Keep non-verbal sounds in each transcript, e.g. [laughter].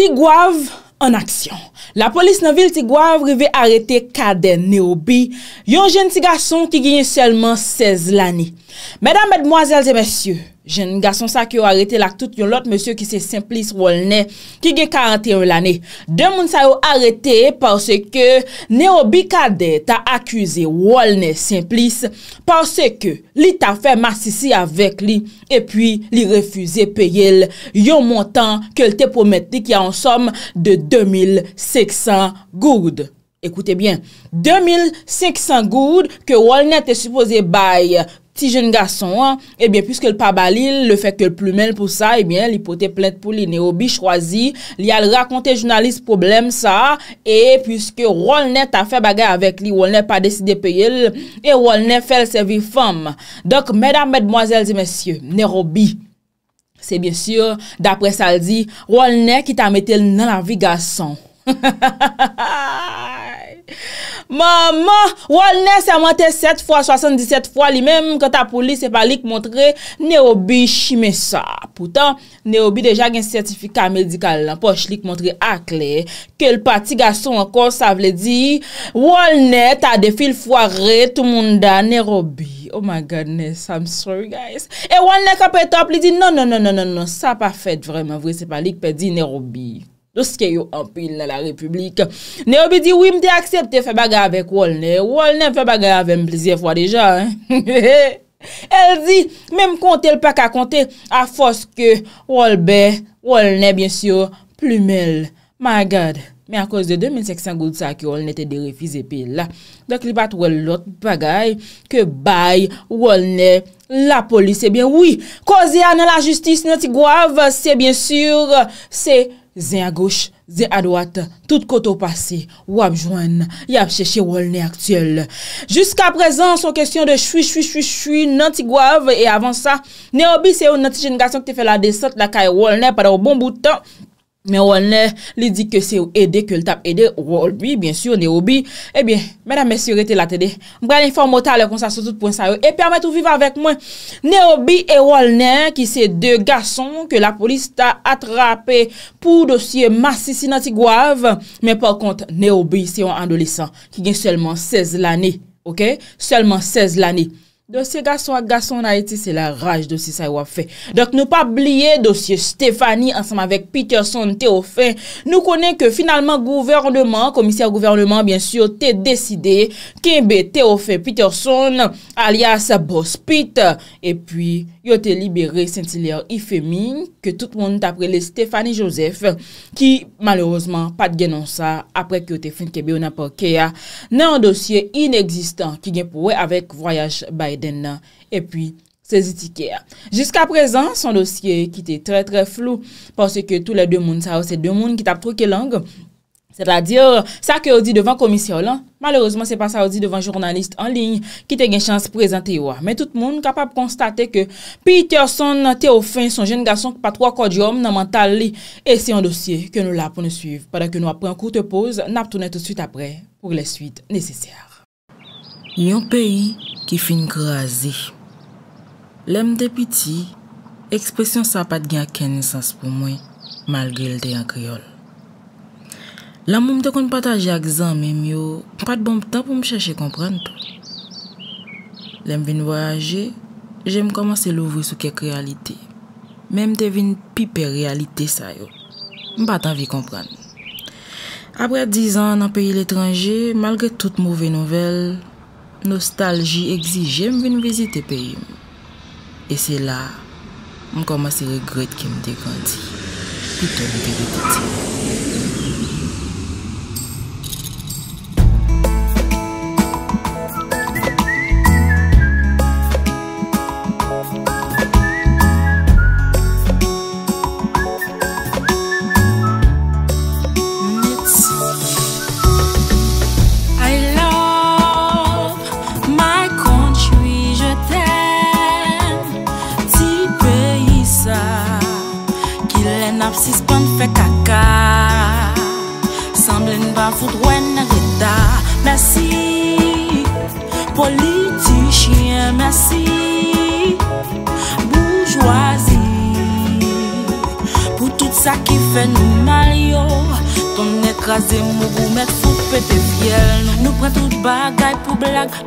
Tigwav en aksyon. La polis nan vil Tigwav revi arete kade Neobi, yon jen tiga son ki ginyen selman 16 lani. Mèdam mèdmoazel de mèsyou. jen gason sa ki yo arete lak tout yon lot monsye ki se simplis wolne ki gen 41 lane. Demoun sa yo arete parce ke Neobi Kade ta akuse wolne simplis parce ke li ta fe masisi avek li e pi li refuze peye l yon montan ke lte pou metli ki an som de 2600 goud. Ekoute bien, 2600 goud ke wolne te suppose baye Si jen gason, ebyen, pwiske l pa balil, l fek l plumen l pou sa, ebyen, l ipote plen pou li Nehobi chwazi. Li al rakonte jounalist problem sa, e pwiske rolne ta fe bagay avèk li, rolne pa deside pe yil, e rolne fel sevi fom. Dok, mèdam mèdmòzel di mèsyo, Nehobi, se byen syur, dapre sa l di, rolne ki ta metel nan la vi gason. [laughs] Mama, Walnet se amante 7 fwa, 77 fwa, li menm kata poli se palik montre Neobi shime sa Poutan, Neobi deja gen sertifika medikal la, poch li k montre akle Kel pati gaston ankon, sa vle di Walnet a defil fwa re, tou moun da, Neobi Oh my goodness, I'm sorry guys E Walnet ka pe top li di, non, non, non, non, non, sa non, pa fet vremen vre, se palik pe di Neobi Douske yo anpil nan la republik. Ne obi di, wim de aksepte fe bagay avèk wolne. Wolne fe bagay avèm plizye fwa dejan. [laughs] El di, mèm kontel pa ka kontel, a fos ke wolbe, wolne, bien syo, plumel. Ma gade, mè a koz de 2500 goutsa ki wolne te derefize pe la. Dok li pat wol lot bagay, ke bay, wolne, la polis. Sebyen, woui, kozyan nan la justis, nan ti gwav, sebyen syur, sebyen, Zen a gouch, zen a dwat, tout koto pase, wap jwen, yap chèche wolne aktuel. Juska prezant, son kèsyon de choui choui choui choui nan ti gwav, e avan sa, ne obi se ou nan ti jen gason ki te fè la desot la kay wolne, pa da ou bon boutan. Men wolnen li di ke se ou ede, ke l tap ede, wolbi, bien eh sur, neobi, e bien, mèdame si ou rete la tede, mbren informotale kon sa sotout pon sa yo, e permet ou vive avèk mwen. Neobi e wolnen ki se de gason ke la polis ta atrape pou dosye masisi nantigwav, men pòr kont, neobi se ou an doli san, ki gen selman 16 lani, ok, selman 16 lani. Dosye gason a gason a eti, se la raj dosye sa yo a fe. Dok nou pa blye dosye Stefani ansanm avek Peterson te o fe. Nou konen ke finalman gouverneman, komisyar gouverneman, bien syo te deside, kimbe te o fe Peterson alias Boss Pete. E puis... yo te libere Saint-Hilaire-y-Fémin, ke tout moun tapre le Stéphanie Joseph, ki malèrosman pat gen non sa, apre ki yo te fin kebe ou nan pa ke ya, nan dosye ineksistan ki gen pouwe avèk Voyage Biden nan, e pi se ziti ke ya. Jiska prezan, son dosye ki te trè trè flou, parce ke tout le dè moun sa ou se dè moun ki tap trè ke lang, Se la dir, sa ke ou di devan komisyon lan, malouzman se pa sa ou di devan jounanlist en ligne ki te gen chans prezante yo. Men tout moun kapab konstate ke Peterson nan te ou fin son jen gason ki patro akodyom nan mantal li. E se yon dosye ke nou la pou nou suiv. Padakè nou apren koute pose, nap tou net tout suite apre pou le suite nesesyar. Yon peyi ki fin kreazi. Lem depiti, ekspresyon sa pat gen ken nesans pou mwen mal gel de yon kriol. La moun te kon pataje a gzan mèm yo, pat bon ptan pou m chache kompran tou. Lèm vin voyaje, jèm komanse louvri sou kèk realite. Mèm te vin pipè realite sa yo. M patan vi kompran. Apre 10 an nan peyi l'étranje, malge tout mouvè nouvel, nostalji egzi jèm vin vizite peyi. E se la, m komanse regred ki m dekanti. Pito m dekanti.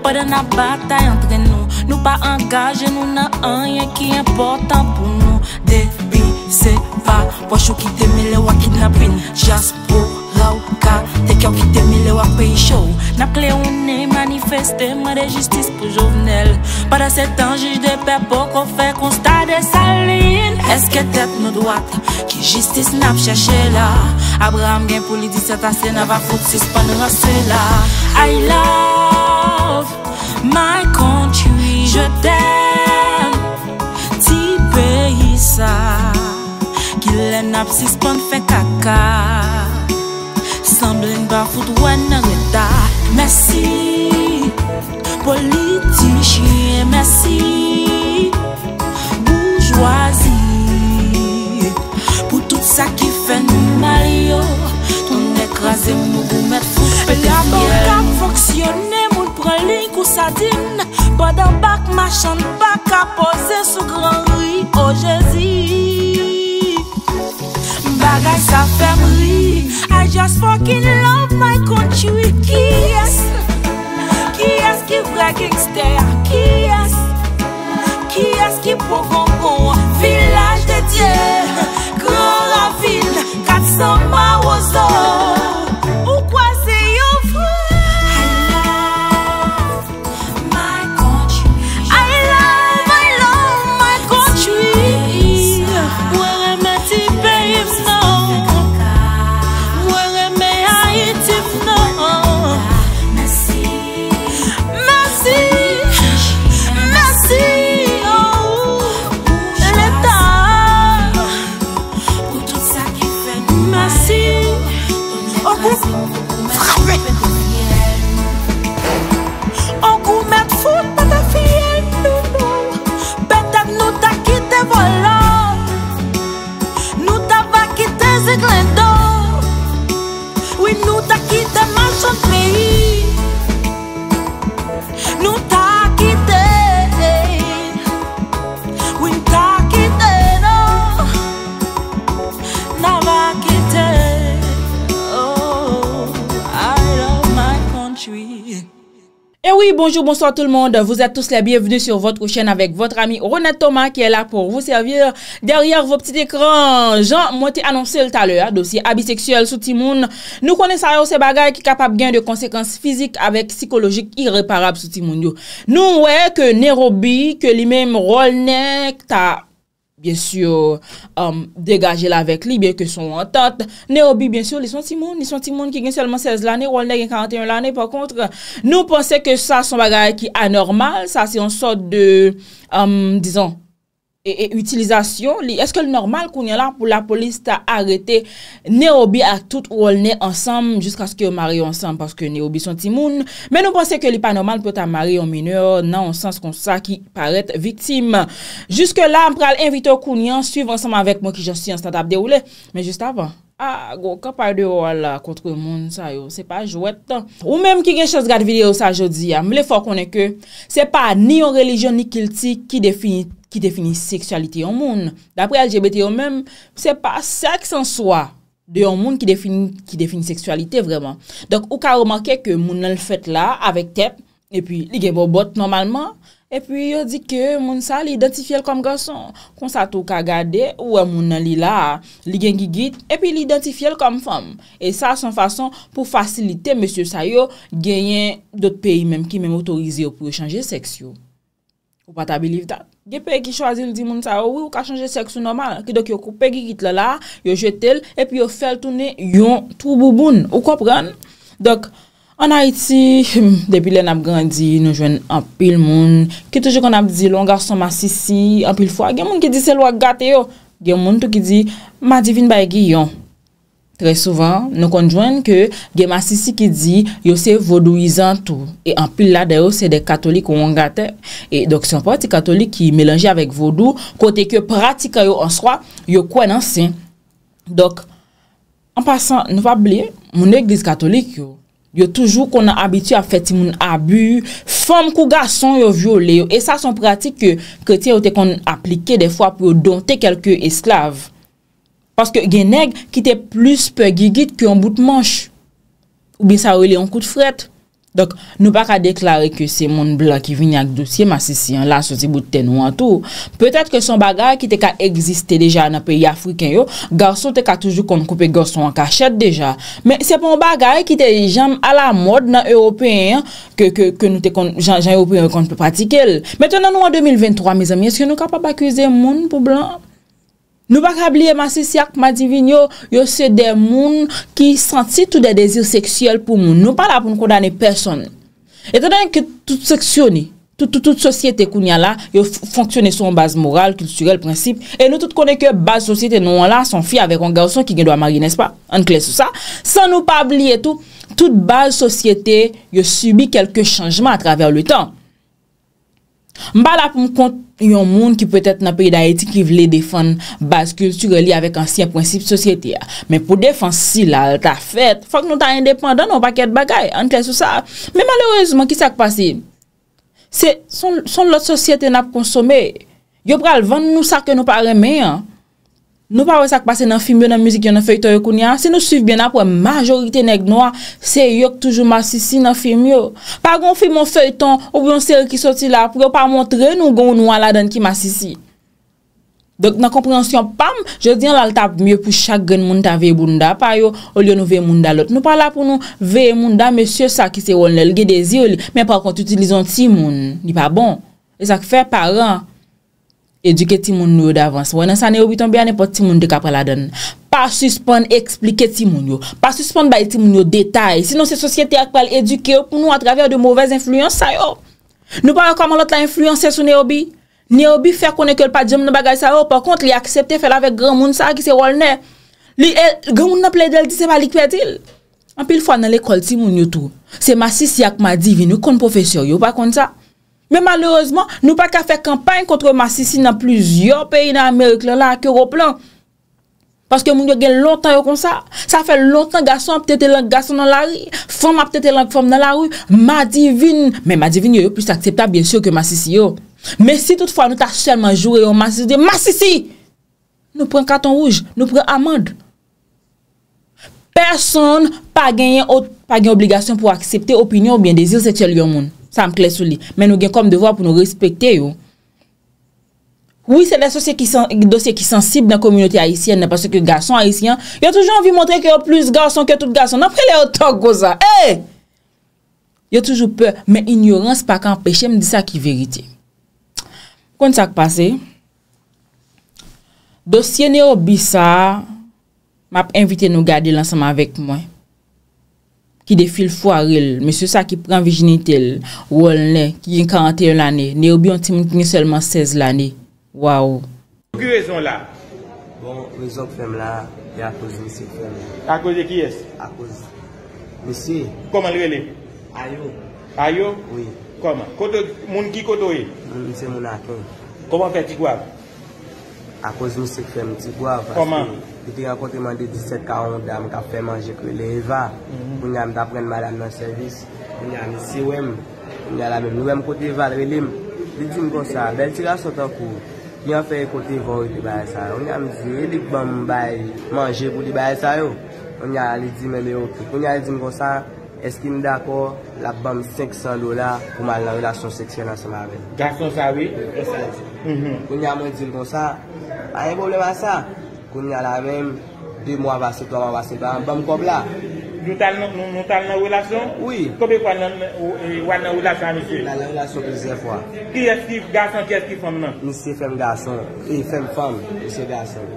Pade na batay antre nou Nou pa angaje nou nan anye ki importan pou nou Debi se va Wachou ki teme le wakit na pin Jas pou la waka Tekyaw ki teme le wak pey chou Nap kle ou ne manifeste Mwen de jistis pou jovenel Pade se tanjish de pep Poko fe konsta de salin Eske tet nou doat Ki jistis nap chache la Abra amgen pou li disa ta se Na va fote se span rase la Ay la My country Je tèm Ti pe yisa Gilen ap si spon fè kaka Sambè n'ba fout wè nè rèta Mèsi Politi chie Mèsi Bourgeoisie Pou tout sa ki fè nou maryo Ton ek razè mou mè fous pè mè La boka foksyone Un link ou sa din Bada bak ma chan bak A pose sou gran ri Ojezi oh Bagay sa febri I just fucking love my country Ki es? Ki es ki vre kickster? Ki es? Ki es ki pokonkon? Vilaj de diye Bonjour, bonsoir tout le monde. Vous êtes tous les bienvenus sur votre chaîne avec votre ami Ronette Thomas qui est là pour vous servir derrière vos petits écrans. Jean, moi t'ai annoncé tout à l'heure, dossier abisexuel sous Timoun. Nous connaissons ces bagailles qui capap gain de conséquences physiques avec psychologiques irréparables sous Timoun. Nous, ouais, que Nairobi, que le même Rolnek, ta... biensyo um, degaje la vek li, biensyo sou an tot. Ne obi, biensyo, li son ti moun, li son ti moun ki gen selman 16 lane, wolde gen 41 lane. Po kontre, nou ponsè ke sa son bagay ki anormal, sa si an sot de, am, um, dijon, E, e utilizasyon li, eske l normal kounyan la pou la polis ta arete Neobi ak tout ou ol ne ansam jiska sk yo mari ansam paske Neobi son timoun? Men nou pense ke li pa normal pou ta mari yon meneo nan yon sens kon sa ki parete viktim? Jiske la, mpral invito kounyan, suiv ansam avek mwen ki josi an stand-up de oule, men jist avan. A, gwo kapay deyo wala kontre yon moun sa yo, se pa jwet. Ou mem ki gen chans gade video sa jodi ya, mle fok konen ke, se pa ni yon relijyon ni kilti ki defini seksualite yon moun. Dapre LGBT yon mem, se pa sa ki san swa de yon moun ki defini seksualite vreman. Donk ou ka remake ke moun nan l fèt la, avek tep, epi li gen bo bot normalman. E pi yo di ke moun sa li identifiyel kom gason. Kon sa tou ka gade ou a moun nan li la li gen gigit. E pi li identifiyel kom fom. E sa son fason pou fasilite monsye sa yo genyen dot peyi menm ki menm otorize yo pou yo chanje seks yo. Ou pa ta believe dat? Ge peyi ki chanje li di moun sa yo, ou ka chanje seks yo normal. Ki dok yo koupe gigit la la, yo jetel, e pi yo fel toune yon troubouboun. Ou kompran? Dok... An Haiti, hmm, depi len ap gandhi, nou jwen anpil moun, ki toujou kon ap di lon garson masisi, anpil fwa, gen moun ki di sel wak gate yo, gen moun tou ki di madivin baygi yon. Tre souvan, nou kon jwen ke gen masisi ki di yo se vodouizan tou, e anpil la deyo se de katolik wongate, e dok si yon pati katolik ki melanje avèk vodou, kote ki yo pratika yo non, answa, yo kwen ansen. Dok, anpasan nou pa ble, moun ek diz katolik yo, Yo toujou kon an abitou a feti moun abu, fom kou ga son yo vyo le yo, e sa son pratik yo, kreti yo te kon aplike de fwa pou yo donte kelke esklave. Paske gen neg ki te plus pe gigit ki yon bout manch, ou bi sa ou li yon kout fret. Donk nou pa ka deklari ke se moun blan ki vini ak dosye masisi an la sosi bouten ou an tou. Petat ke son bagay ki te ka egziste deja nan peyi Afriken yo, garson te ka toujou kon koupe garson an kachet deja. Men se pon bagay ki te jam ala mod nan European ke nou te kon, jan European kon pe pratikel. Meten an nou an 2023, mi zami, eske nou ka pa bakize moun pou blan? Nou pa kabliye masisi ak madivinyo, yo se de moun ki santi tout de dezir seksyel pou moun. Nou pa la pou nou kondane person. Etanen ke tout seksyoni, tout tout tout sosyete koun ya la, yo fonksyone son base moral, kilsurel, prinsip. E nou tout konen ke base sosyete nou an la, son fi avek an galson ki gen do a mari, nespa? An klesou sa. San nou pa abliye tout, tout base sosyete yo subi kelke chanjman atraver lwit an. Mba la pou m kont yon moun ki pwetet nan perida etik ki vle defan bas kultur li avèk ansyen prinsip sosyete ya, men pou defan si la, la fèt, fòk nou ta indépanda nou paket bagay, an kè sou sa, men malorezman kisak pasi, son lot sosyete nap konsome, yo pral van nou sa ke nou paremen ya Nou pa wè sak pase nan fim yo nan müzik yon nan fey to yo koun ya, se nou suiv bien ap wè majorite neg no a, se yok toujou masisi nan fim yo. Pa gon fi mon fey ton, ou bon ser ki soti la, pou yo pa montre nou gon ou nou ala den ki masisi. Dok nan komprensyon pam, jò diyan lal tap myo pou chak gen moun ta veye bunda pa yo, ou lyon nou veye moun dalot. Nou pa la pou nou veye moun da mè syo sa ki se wol nel ge de zi ou li, men pa konti utilizan ti moun, ni pa bon. E sak fey paran. Eduke timoun nou yo d'avans, wè nan sa Neobi ton bè anè pou timoun de kapè la den. Pa suspon explike timoun yo, pa suspon bayi timoun yo detay, sinon se sosyete akpèl eduke yo pou nou atraver de mouvèz influyansay yo. Nou pa wè kòman lot la influyansay sou Neobi? Neobi fè konè kèl pa djem nou bagay sa yo, pò kont li akseptè fè la vek gran moun sa ki se wolne. Gran moun nan ple del di se malik pè til. Anpil fò nan lè kol timoun yo tou, se ma sis yak ma divi nou kon profesyon yo, pò kont sa. Men malerozman nou pa ka fe kampany kontre ma sisi nan plizyon peyi nan Amerik lan la ak euro plan. Paske moun yo gen lontan yo kon sa. Sa fe lontan gason ap tete lank gason nan la ri. Fom ap tete lank fom nan la ri. Ma divin, men ma divin yo yo plus aksepta bensyo ke ma sisi yo. Men si toutfwa nou ta chelman jure yo ma sisi de ma sisi. Nou pren karton rouj, nou pren amand. Person pa gen yon obligasyon pou aksepte opinyon ou biendezil se chel yon moun. Sa m kle sou li. Men nou gen kom devwa pou nou respekte yo. Oui, se lè sou se ki dosye ki sensib nan komynoti haisyen, ne pas se ke gason haisyen, yo toujou anvi montre ke yo plus gason, ke tout gason, nan pre le yo tok goza. Hey! Yo toujou peur, men ignorans pa kan peche, m di sa ki verite. Kon sa k pase, dosye ne yo bi sa, map invite nou gade lansanman vek mwen. Ki defil fwarel, mese sa ki pran vijinitel Wol ne, ki jen 41 lane, ne oubyon ti mwen kine selman 16 lane Waou Ki wezon la? Bon, wezon prem la, ya akouze mese krem Akouze ki es? Akouze Mese Koman luele? Ayo Ayo? Oui Koman? Moun ki koto e? Moun mese moun aken Koman fe tigwav? Akouze mese krem tigwav Koman? ki ti renkonti man de 17-40 ame ka fè manje kre le eva mhm. pou nyam ta pren malanman servis pou nyam si wèm pou nyam la bèm nou wèm kote eva drelim li di mkon sa, bel ti la sotan kou ki an fè e kote eva ou li baye sa pou nyam zi, e dik bèm baye manje pou li baye sa yo pou nyam li di mwen le yo pou nyam li di mkon sa, eski ni dakor la bèm 500 lola pou man lan relasyon seksyen nan seman avè Gakson sa, oui? Gakson sa, oui pou nyam li di mkon sa aye boble ba sa Kou ni alavem, di mwa vase to, vase to, anpam kop la. Joutal nan wilasyon? Oui. Koube kwa nan e, wilasyon, msye? Nan wilasyon pize fwa. Ki eski garson, ki eski fwam nan? Mse fem garson, mi fem fwam, mse garson.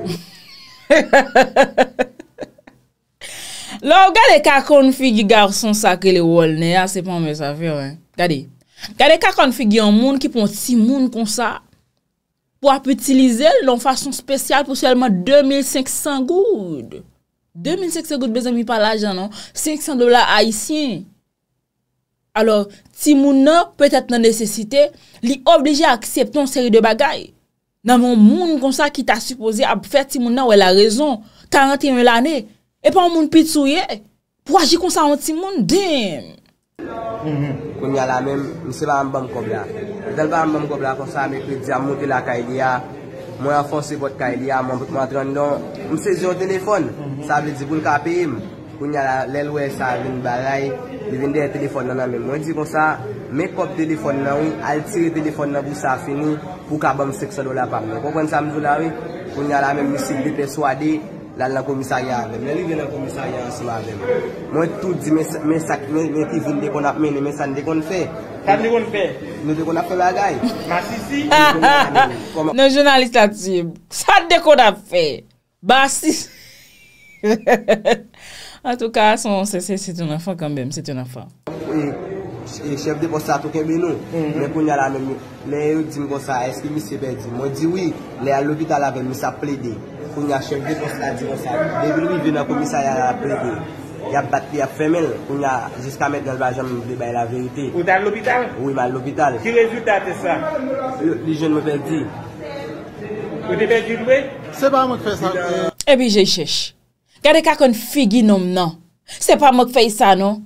Lo, gade kakon figi garson sa ke le wol, ne ya sepan mwen sa fwe, wè. Gade kakon figi yon moun ki pon si moun kon sa. pou ap utilize lan fason spesyal pou selman 2500 goud 2500 goud bezan mi pal ajan non? nan 500 dola a isyen alor ti moun nan pe te nan nesesite li oblije akseptan seri de bagay nan moun kon sa ki ta supose ap fè ti moun nan wè la rezon 41 l anè e pa moun pit souye pou aji kon sa an ti moun moun Koun nye la men, misi pa mbam kobla. Del pa mbam kobla konsa, me kwe diya mwote la kailya, mwen fonsi bot kailya, mwen mwote mwantren don. Mse diyo telefon, sa vle di koun kape im. Koun nye la, lel wey sa vin baray, li vin dey telefon nan men. Mwen di konsa, me kop telefon nan wey, al tir telefon nan wey sa fini, pou ka bamsik sa do la bank. Koun konsa mzou nan wey, koun nye la men, misi lipe swadey. la nan komisaryan avèm. Ne li ven nan komisaryan sou avèm. Mwen tout di men sak, men ti vin dekon ap men, men san dekon fè. Kèp dekon fè? Ne dekon ap fè [laughs] la gay. Ma sisi? Ne jounan listatib. Sa dekon ap fè? Ba sisi? An [laughs] tou ka, son, se se, se ton afan kambèm, se ton afan. E, e, chef de posta tou kebe nou. Mwen kon nye la men, mwen yon di mwen sa eske mi sebe di. Mwen di wè, mwen yon lopi tal avèm, mwen sa ple dey. Ou ni a chèv eh dit ou s'la di ou sa. Ebi loupi vina komisa ya la plek e. Ya pati ya femel. Ou ni a jiska met dal bajan moun debay la veyite. Ou dan loupi dal? Ou iman loupi dal. Ki rezultate sa? Li jen mwen vey di. Ou debay di loupi? Se pa mwen kfe san. Ebi jè chèch. Gade kakon figi noum nan. Se pa mwen kfe san nou.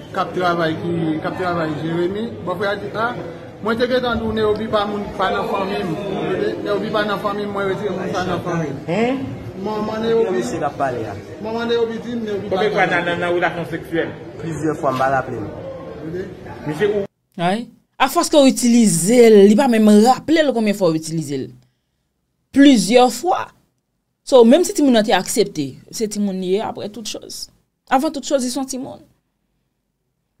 Kapti ravay ki, kapti ravay jiremi, bopwe adita, mwen seke zandou ne obi pa moun pa nan fomim, ne obi pa nan fomim mwen we seke moun pa nan fomim. Moman ne obi, moman ne obi zin, ne obi pa nan moun. Plizye fwa mba la plen. A fwa seke ou itilize l, li pa mwen mraple l kome fwa ou itilize l. Plizye fwa. So, menm se timoun an te aksepte, se timoun niye apre tout chos. Avan tout chos, di son timoun.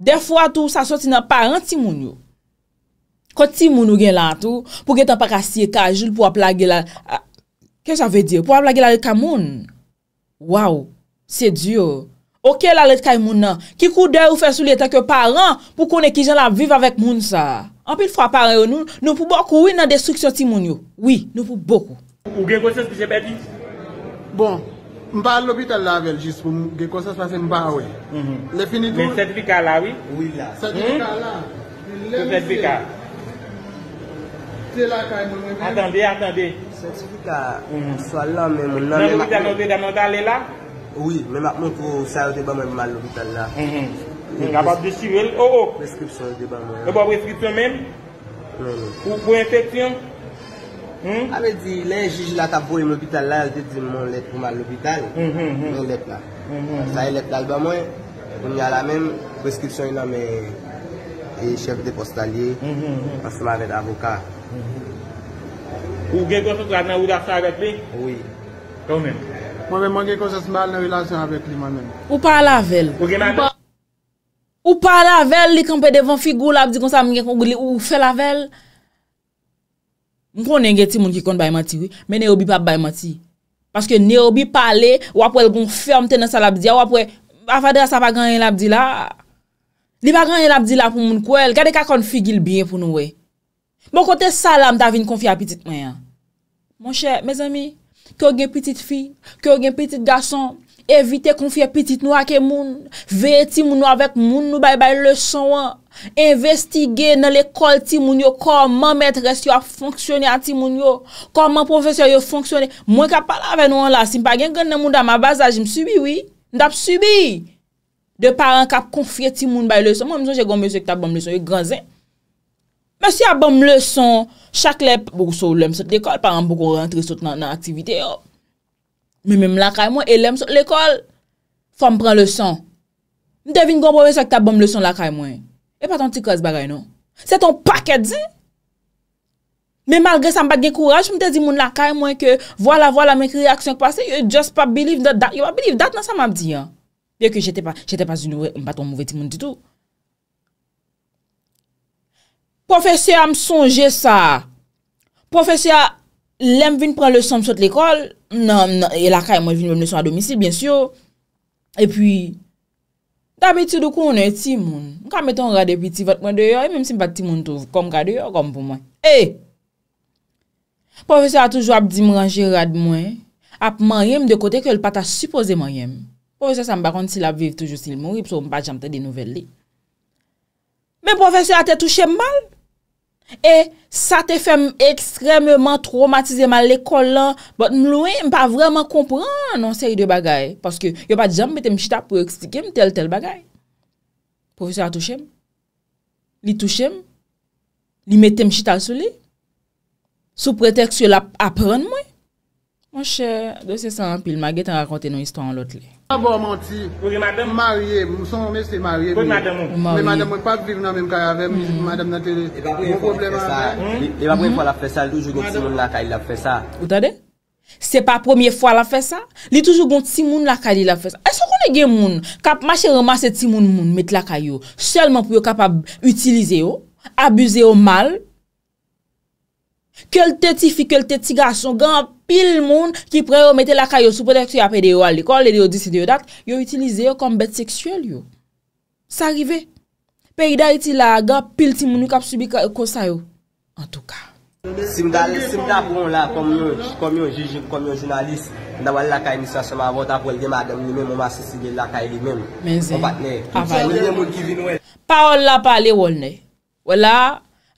De fwa tou sa soti nan paran ti moun yo. Kote ti moun yo gen lan tou, pou gen tanpa kasiye ka ajil pou ap lage ah, la... Ken sa ve diyo? Pou ap lage la rete ka moun? Waw, se diyo. Oke la rete ka moun nan. Kiko de ou fe soule teke paran pou kone ki jen la vive avèk moun sa. Anpil fwa paran yo nou, nou pou boku ou nan destriksyon ti moun yo. Oui, nou pou boku. Ou gen konsyons pise peti? Bon. Mpa lo bitan la vel jist pou ge konsas lase mpa we. Mhm. Le fini doun? Men certifika la, oui? Oui, la. Hmm? Certifika la? Le lise. Te la ka yon menwe den? Atande, atande. Certifika yon swa lan men men la. Nan lise nan zwe dan nan da le la? Bon, oui, men makman pou sa yon deban men man lo bitan la. Men yon apap de siwel, ou ou? Beskripsyon yon deban men. Yon apap beskripsyon men? Non, non. Ou pou infeksyon? Hmm? A me di, len jiji la ta pou yon lopital la, al te di, moun let pou man lopital, hmm, hmm, moun let la. Sa e let dalba mwen, moun ya la men preskripsyon yon ame, e chef de postalye, asman avet avoka. Ou gen konsesman ane ou laksan avet li? Oui. Kou men? Moun gen konsesman ane ou laksan avet li man men. Ou pa la vel? Ou gen laksan? Ou pa la vel li kempe devan figou la, di konsan moun gen kongou li, ou fe la vel? Mwen kon nengeti mwen ki kon baymati wè, men ne obi pa baymati. Paske ne obi pale, wap wèl kon ferm tenen sa labdi ya, wap wè, afade a sa pa gan yon labdi la. Li pa gan yon labdi la pou mwen kwen, kade ka kon figil byen pou nou wè. Mwen bon kote sa la mta vin kon fya pitit mwen ya. Mon chè, mez ami, kyo gen pitit fi, kyo gen pitit gason, Evite konfye pitit nou ake moun, veye ti moun nou avek moun nou bay bay le son an. Investige nan l'ekol ti moun yo, koman mèdre si yo ap fonksyonè an ti moun yo, koman profesyon yo fonksyonè. Mwen ka pala avè nou an la, si mpa gen gen nan moun da ma bazaj, jim subi wii, jim dap subi. De paran ka konfye ti moun bay le son, mwen mizon jè gomme yo se ki ta bom le son, yo e granzen. Mwen si ya bom le son, chak lèp, boku sou lèm, se te dekol, paran boku rentre sot nan aktivite yo. Mè mè m lakay mwen, lèm son lèkol, fò m pren lèson. Mè devin gòm pò mè sò kè ta bom lèson lakay mwen. E paton ti kòz bagay nou. Sè ton pakè di. Mè malgré sa m bagè kouraj, mè te di moun lakay mwen ke vwa la vwa la mèk reaksyon kwa se, you just pa believe that, you believe that nan sa m ap di. Pye kè jète pa, jète pa zinou m paton mouve ti moun titou. Profesya m sonje sa. Profesya, profesya, Lèm vin pran le son msot l'ekol, nan, nan, yè e la ka yè mwen vin mwen le son a domisi, bin syo, e pwi, tabi ti do kon, mwen e ti moun, mwen ka meton rade pi ti vat mwen deyo, e mwen si mwen pat ti moun touv, kom ka deyo, kom pou mwen. E! Profesor a toujou ap di mwen rangi rade mwen, ap mwen yèm de kote ke l pata suppose mwen yèm. Profesor sa mba konti la viv toujou sil moun, ipso mwen pa jante di nouvel li. Men profesor a te touche mbal, E sa te fèm ekstremèman traumatize man lèkòl lan, bot m louè m pa vreman kompran anonsè y de bagay, paske yo pa dijam metèm chita pou ekstikem tel tel bagay. Profesor a touche m, li touche m, li metèm chita sou li, sou preteksyo la apren mwen. Mwen chè, dosè san, pil magè tan rakonte nou histò an lot li. Abor manti, marye, mou son mese marye moun. Mou marye. Mè mè mè mwen pa kou kiv nan mèm kaya ve mwen mè mè mè mè mè mè mè. Mwen pou mwen pou la fe sa, lè toujou goun ti moun la kari la fe sa. O tade? Se pa pwemye fwa la fe sa, lè toujou goun ti moun la kari la fe sa. E sou kon e gen moun? Kap mase remase ti moun moun met la kari yo. Selman pou yo kapab utilize yo, abuze yo mal. Kèl tè ti fi, kèl tè ti ga son, gen apil moun ki pre yo mette lakay yo sou potèk sou ya pe de yo al li. Kon le de yo disi de yo dat, yo itilize yo kon bet seksuel yo. Sa rive. Pe ida iti la, gen apil ti moun yo kap subi konsa yo. En tou ka. Si mda pou moun la, konm yo jijik, konm yo jounalist, mda wan lakay ni sa soma vota pou el de madem li men, mwen masisi de lakay li men. Men zè, aval. Mwen mwen moun kivin wè. Paol la pale wòl ne, wè la...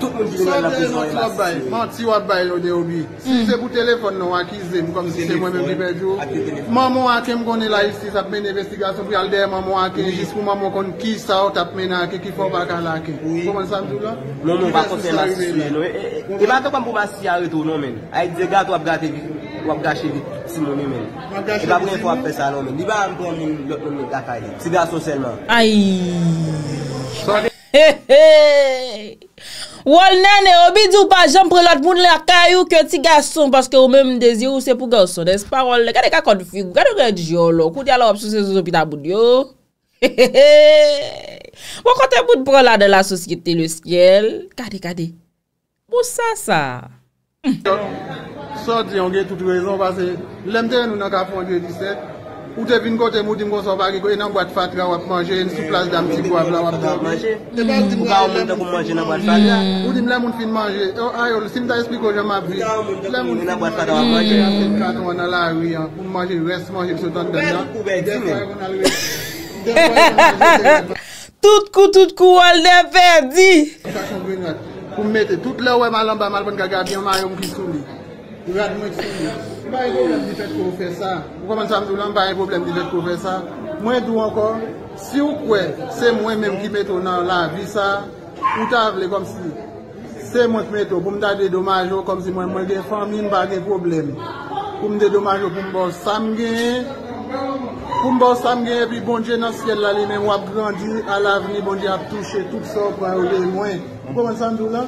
Sade lout lout bay, mat si wad bay lout de ou bi Si se pou telefon nou akizem Kom si se mwen mwen bi bedjou Maman wakim goun elayistis ap men investigasyon Fwe alde maman wakim Jis pou maman kon kisa out ap men ake Ki fwa bakan lakim Loun moun bako se la si sujen Iba tok an pou basi yare tou nou men Ay di zegat wap gache di Sin nou men Iba mwen fwa ap pesa nou men Iba an pou mwen lout nou men takay di Si de a soselman He he Wolnen e obidu pa jan prelat moun lakay ou ke ti gason paske ou men mdezi ou se pou ganson des parol le. Gade ka konfig, gade gen di jolo, kou di ala opso se zopita moun yo. [laughs] Wakote moun prelat de la sosyete luskyel, kade kade, moussa sa. Ote vin gote moudim konson bagi kon en an gwa t fat kwa wap manje, en sou plas dam ti kwa blan wap manje. Moudim le moun fin manje, e, ayol sin ta espiko jama apri. Moudim le moun fin manje, an ten katon wana la rui an. Moun manje res manje kse ton denda. Moun moun alwede. Tout kou tout kou alwede ferdi. Moun mète, tout le wè malamba malbon kagabyan mayon kisou li. Rad mouti sou li an. Mwen tou ankon, si ou kwe, se mwen men w ki meto nan la vi sa, ou ta avle kom si, se mwen te meto, pou m da de domajo, kom si mwen mwen defan, mwen ba de problem. Pou m de domajo pou m bo samge, pou m bo samge, pi bonje nan skel la li men w ap grandu, al avni, bonje ap touche, tout so, pou an oube mwen. Pou m de samge ou la?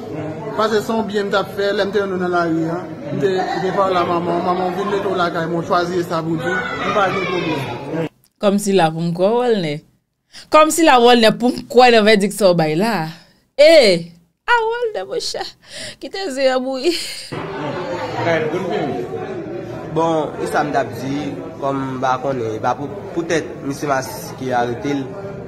Pase son biye m tap fe, lemte yon nan la li an. De fwa la maman, maman vin leto la kwa yon chwazi yon e saboun tou, yon fwa jen pou mwen. Kom si la wone pou mwen dik sou bay la. E, a wone mwen chan, ki te ze yon moun. Bon, yon e saboun da bizi, kom bakone, bako pou tèt misi mas ki a rete l.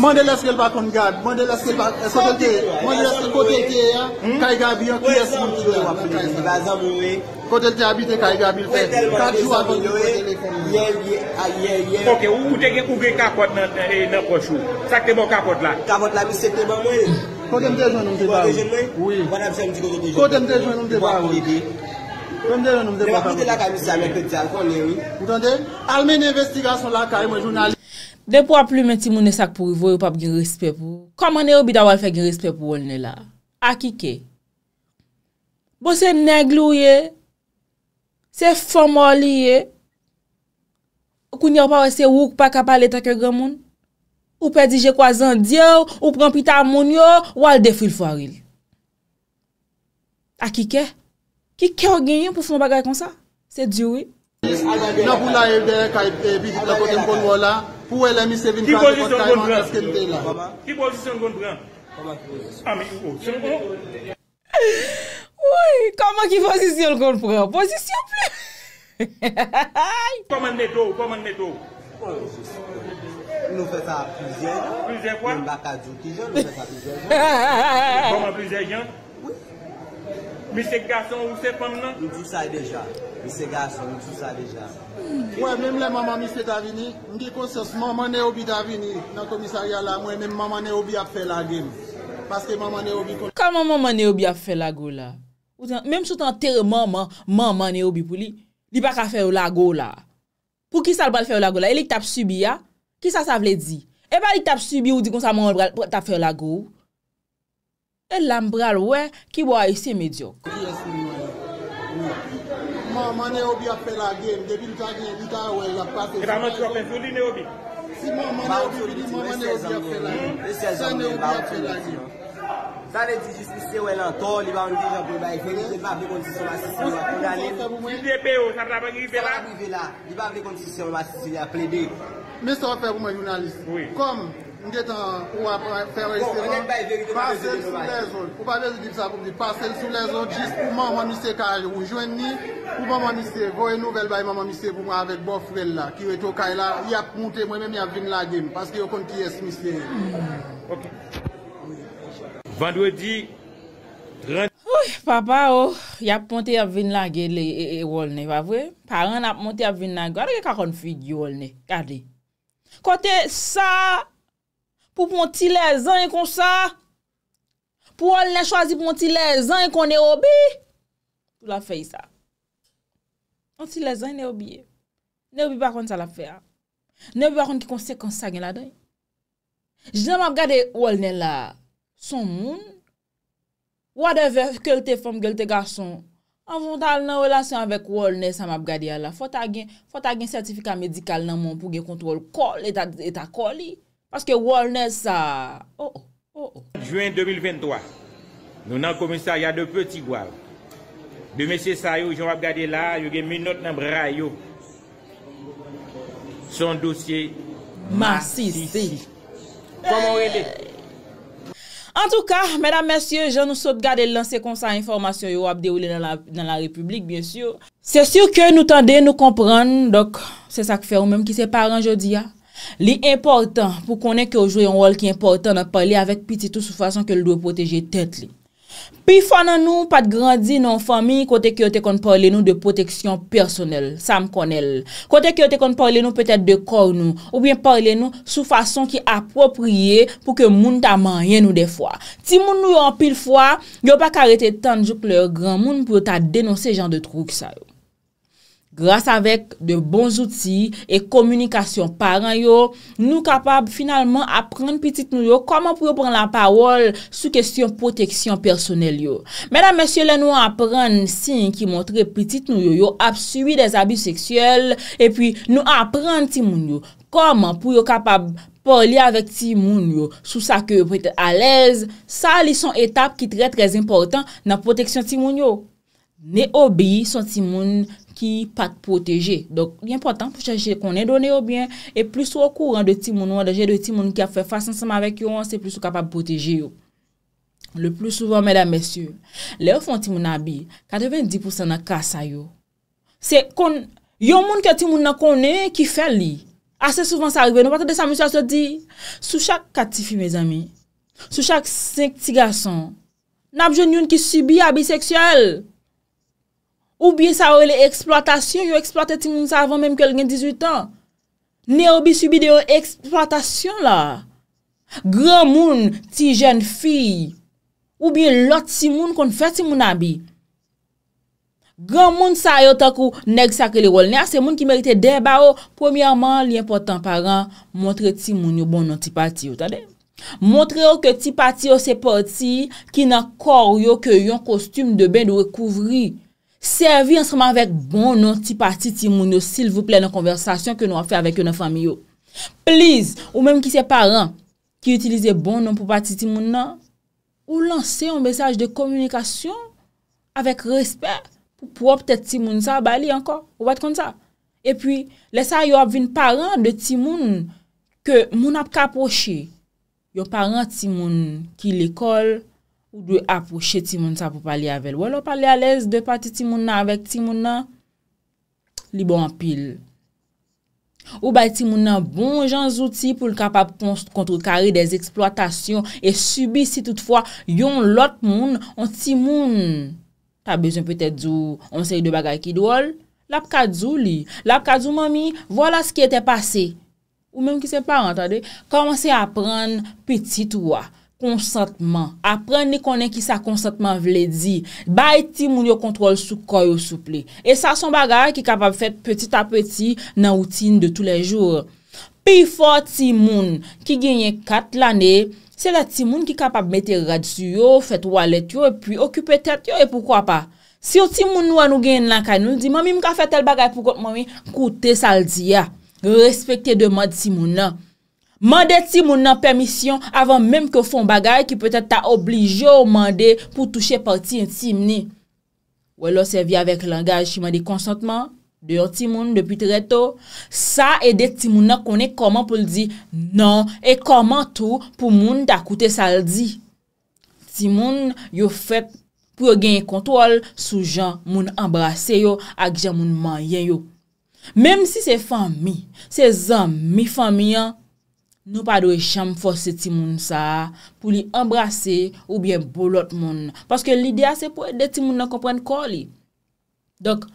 Mwen de leskel bakon gade Mwen de leskel kote kye ya Kay gabi yon Kote lte habite Kay gabi lte Kote lte habite Ok, ou tege koube kakot nan koushou e, Sakte mwen bon kakot la Kakot la misekte mwen bon mwen Kote mte jwen mwen mte bawi bon, Kote mte jwen mwen mte bawi Kote mte jwen mwen mte bawi Mwen mte la kamise ame kote jal Almen investigasyon la kaje mwen jounali Dè pou ap plou men ti moun e sak pou rivoy ou pap gir rispe pou. Koman e ou bida wal fe gir rispe pou woun e la? A kike? Bo se neglou ye? Se fomol ye? Ou koun yon pa wese wouk pa kapal etak e gran moun? Ou pedi je kwa zan diyo? Ou pran pi ta moun yo? Ou al defil fwaril? A kike? Ki kyo gen yon pou foun bagay kon sa? Se diyo we? Nè pou la evde kaj e, e, bidit la kote mkon wola? Pou el amise vin traj de pot kayman, eske n ten la? Ki pozisyon kon pran? Koma ki pozisyon? Ame yon, sen bon? Ouye, kama ki pozisyon kon pran? Pozisyon plen! Koman neto ou? Koman neto ou? Oh, nou fèta plizye, nan? Plizye kwa? Mwen baka djouti jen, nou fèta plizye jen. [laughs] Koman plizye jen? Oui. Mise gason ou se fan nan? Mou tout sa dejan. Mise gason, mou tout sa dejan. Ouè, mèm lè maman mispe ta vini, mwen de konsos maman ne obi ta vini nan komisaryal la mwen mèm maman ne obi ap fè lagou la. Paske maman ne obi kon... Kama maman ne obi ap fè lagou la? Mèm sotan ter maman, maman ne obi pou li, di pa ka fè lagou la. Pou ki sa l bal fè lagou la? E li k tap subi ya? Ki sa sa vle di? E pa li k tap subi ou di konsos maman mbral tap fè lagou? E l mbral wè ki wè a yise medyo. Ki yase mwen? Mwa ne obi ap pela gen, debi lta gen, lta wèl ap pase gen. Gravansi wapen fweli ne obi? Si mwa mwa ne obi ap pela gen, se zan ne obi ap pela gen. Zan e di jiski se wèl an ton, li ba vè kondisyon la Sicilya plebe. Mwa se wapen wèl an ton, li ba vè kondisyon la Sicilya plebe. Mwen se wapen wèl an ton, li ba vè kondisyon la Sicilya eh, plebe. Mget an ou ap fère estèman, pasèl sou lè zon. Ou pa bè zidib sa poubi, pasèl sou lè zon, jist pouman wanise kaje ou jwen ni, pouman wanise, goye nouvel bayi manman mise pouman avèk bo frel la, ki wè tou kaje la, yap moutè mwen mèm yap vin la gem, pasèl yo kon ki esmise. Vanwè di, ouy, papa ou, oh, yap moutè yap vin la gem le e, e, e wolne, wavwe? Paran ap moutè yap vin la gem, wadè yè kakon fid yowolne? Kade? Kote sa... Pou pou mwen ti le zan yon kon sa? Pou wòl nen chwazi pou mwen ti le zan yon kon ne obi? Pou la fey sa. Mwen ti le zan yon ne obi. Ne obi bakon sa la fey a. Ne obi bakon ki konsekonsa gen la doy. Je nan map gade wòl nen la son moun. Whatever, kel te fom, kel te gason. Anvontal nan wèlasyon avèk wòl nen sa map gade yon la. Fota gen sertifika medikal nan moun pou gen kont wòl kol et akoli. Aske Walnes sa... Oh, oh, oh, Juin 2023, nou nan komisar ya de pe ti gwav. De mesye sa yo, joun wap gade la, yo gen mi not nan bray yo. Son dosye... Masisi! Koman wede? En tou ka, mèdam mesye, joun nou sot gade lanse konsan informasyon yo wap de oule nan la republik, bien syo. Se syo ke nou tende nou kompran, dok se sa ki fer ou menm ki se paran jodi ya. Li important pou konen ki yo jwe yon rol ki important nan pali avèk pititou sou fason ke yo lwè proteje tèt li. Pi fò nan nou pat grandi nan fami kote ki yo te konen pali nou de proteksyon personel, sa m konel. Kote ki yo te konen pali nou petèt de kor nou ou bien pali nou sou fason ki apropriye pou ke moun ta manyen nou defwa. Ti moun nou yon pil fwa, yo pa karete tanjouk lè yon gran moun pou ta denose jan de trouk sa yo. Gras avèk de bon zouti e komunikasyon paran yo, nou kapab finalman apren piti nou yo koman pou yo pran la parol sou kestyon poteksyon personel yo. Mèdam mèsyè lè nou apren sin ki montre piti nou yo yo ap suwi de zabi seksyèl e pi nou apren ti moun yo koman pou yo kapab poli avèk ti moun yo sou sa ke yo pou ete alèz. Sa li son etap ki tre trez important nan poteksyon ti moun yo. Ne obi son timoun ki pat proteje. Dok, yon portant pou chache konen donen yo bien, e plus ou kouran de timoun wadajen, de timoun ki a fe fasyonsanman vek yo, an se plus ou kapab proteje yo. Le plus souvan, mèdame, mèsyou, le ou fon timoun nabi, 90% nan kasa yo. Se kon, yon moun ke timoun nan konen ki fè li, asè souvan sa arve. Nou pata de sa mèsyou a se di, sou chak katifi mèzami, sou chak senk ti gason, nan ap joun yon ki subi abiseksyèl, Ou biye sa wè lè eksploatasyon, yo eksploatè ti moun sa avan mèm kel gen 18 an. Ne ou bi subi de yo eksploatasyon la. Gran moun ti jen fi, ou biye lot ti moun kon fè ti moun abi. Gran moun sa yo takou neg sakè le rol. Ne a se moun ki merite den ba ou, premièman li important par an, montre ti moun yo bon non ti pati yo, tade. Montre yo ke ti pati yo se poti, ki nan kor yo ke yon kostum de ben do rekouvri. servi ansreman vek bon non ti pati ti moun yo sil vople nan konversasyon ke nou a fe avèk yo nan fami yo. Please, ou menm ki se paran ki utilize bon non pou pati ti moun nan, ou lanse yon besaj de komunikasyon avèk respet pou pou ap tè ti moun sa bali anko pou bat kon sa. E pi, lesa yo ap vin paran de ti moun ke moun ap kaproche yo paran ti moun ki l'ekol, Ou dwe apouche ti moun sa pou pali avel. Ou lò pali alez dwe pati ti moun nan avèk ti moun nan li bon apil. Ou bay ti moun nan bon jan zouti pou l'kapap kontro kari des eksploatasyon e subi si toutfwa yon lot moun an ti moun. Ta bezon petè djou, an se yon de bagay ki dwol. Lap ka djou li. Lap ka djou mami, wòla skye te pase. Ou menm ki se parantade, komanse a pran petit wwa. apren ni konen ki sa konsantman vle di bay timoun yo kontrol sou koy yo souple e sa son bagay ki kapab fèt petit a petit nan outin de tou le jour pi fò timoun ki genye kat lanè se la timoun ki kapab mette rad su yo, fèt walet yo e pwi okupè tèt yo e poukwa pa se yo timoun nou anou genye nan kanyon di mami mka fèt tel bagay poukwa mami koute saldi ya respektè de mad timoun nan Mandè ti moun nan permisyon avan mèm ke fon bagay ki pwetè ta oblige ou mandè pou touche parti inti mni. Wè lò se vi avèk langaj chi mandè konsantman, deyon ti moun depi treto, sa e de ti moun nan konè koman pou l di, nan e koman tou pou moun ta koute saldi. Ti moun yo fèt pou yo genye kontwal sou jan moun embrase yo ak jan moun manyen yo. Mèm si se fami, se zanmi fami yon, Nou pa do e cham fos se timoun sa pou li embrase ou bien bou lot moun. Paske l idea se pou e de timoun nan kompren kor li. Dok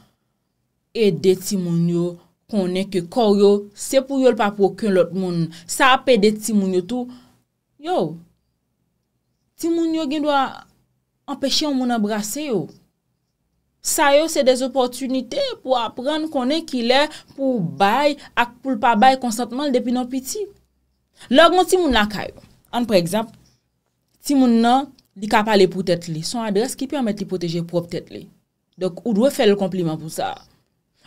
e de timoun yo konen ke kor yo se pou yo l pa pou ken lot moun. Sa ap e de timoun yo tou. Yo, timoun yo gen do a empeshe ou moun embrase yo. Sa yo se de zoportunite pou apren konen ki le pou bay ak pou l pa bay konsantman depi nou piti. Log nou ti moun nan kayo, an pre egzap, ti moun nan di kapale pou tèt li, son adres ki pi amet li poteje pou ptèt li. Dok ou dwe fè lè kompliment pou sa,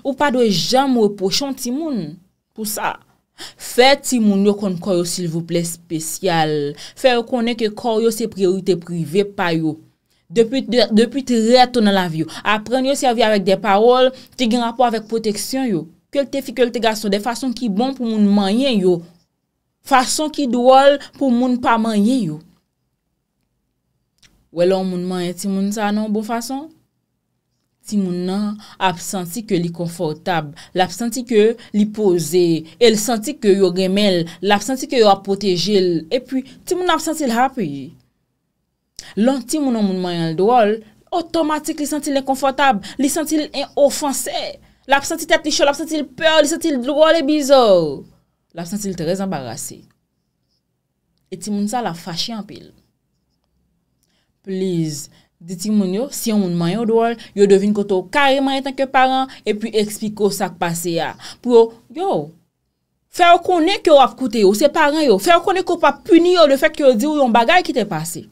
ou pa dwe jam wè pochon ti moun pou sa. Fè ti moun yo konn kò yo silvouple spesyal, fè yo konnen ke kò yo se priorite prive pa yo. Depi te reton nan la vyo, apren yo servye avèk de parol, te gen rapò avèk poteksyon yo. Kèl te fi, kèl te gaso, de fason ki bon pou moun manyen yo. fason ki dwol pou moun pa manye yo. Wè lon moun manye ti moun sa nan bon fason? Ti moun nan ap santi ke li konfortab, l'ap santi ke li pose, el santi ke yo gemel, l'ap santi ke yo ap protejil, e pi ti moun ap santi l'hape. Lon ti moun nan moun manye l'dwol, otomatik li santi l'enkonfortab, li santi l'enofanse, l'ap santi tet li chol, l'ap santi l'peur, li santi l'dwol e bizol. l ap sentil trez ambarase. Et ti moun sa la fache anpil. Please, diti moun yo, si yon moun man yo dool, yo devin koto kareman etan ke paran, epi ekspiko sak pase ya. Pou yo, yo, fè wakone kyo waf koute yo, se paran yo, fè wakone kyo pa puni yo de fè kyo di yon bagay ki te pase.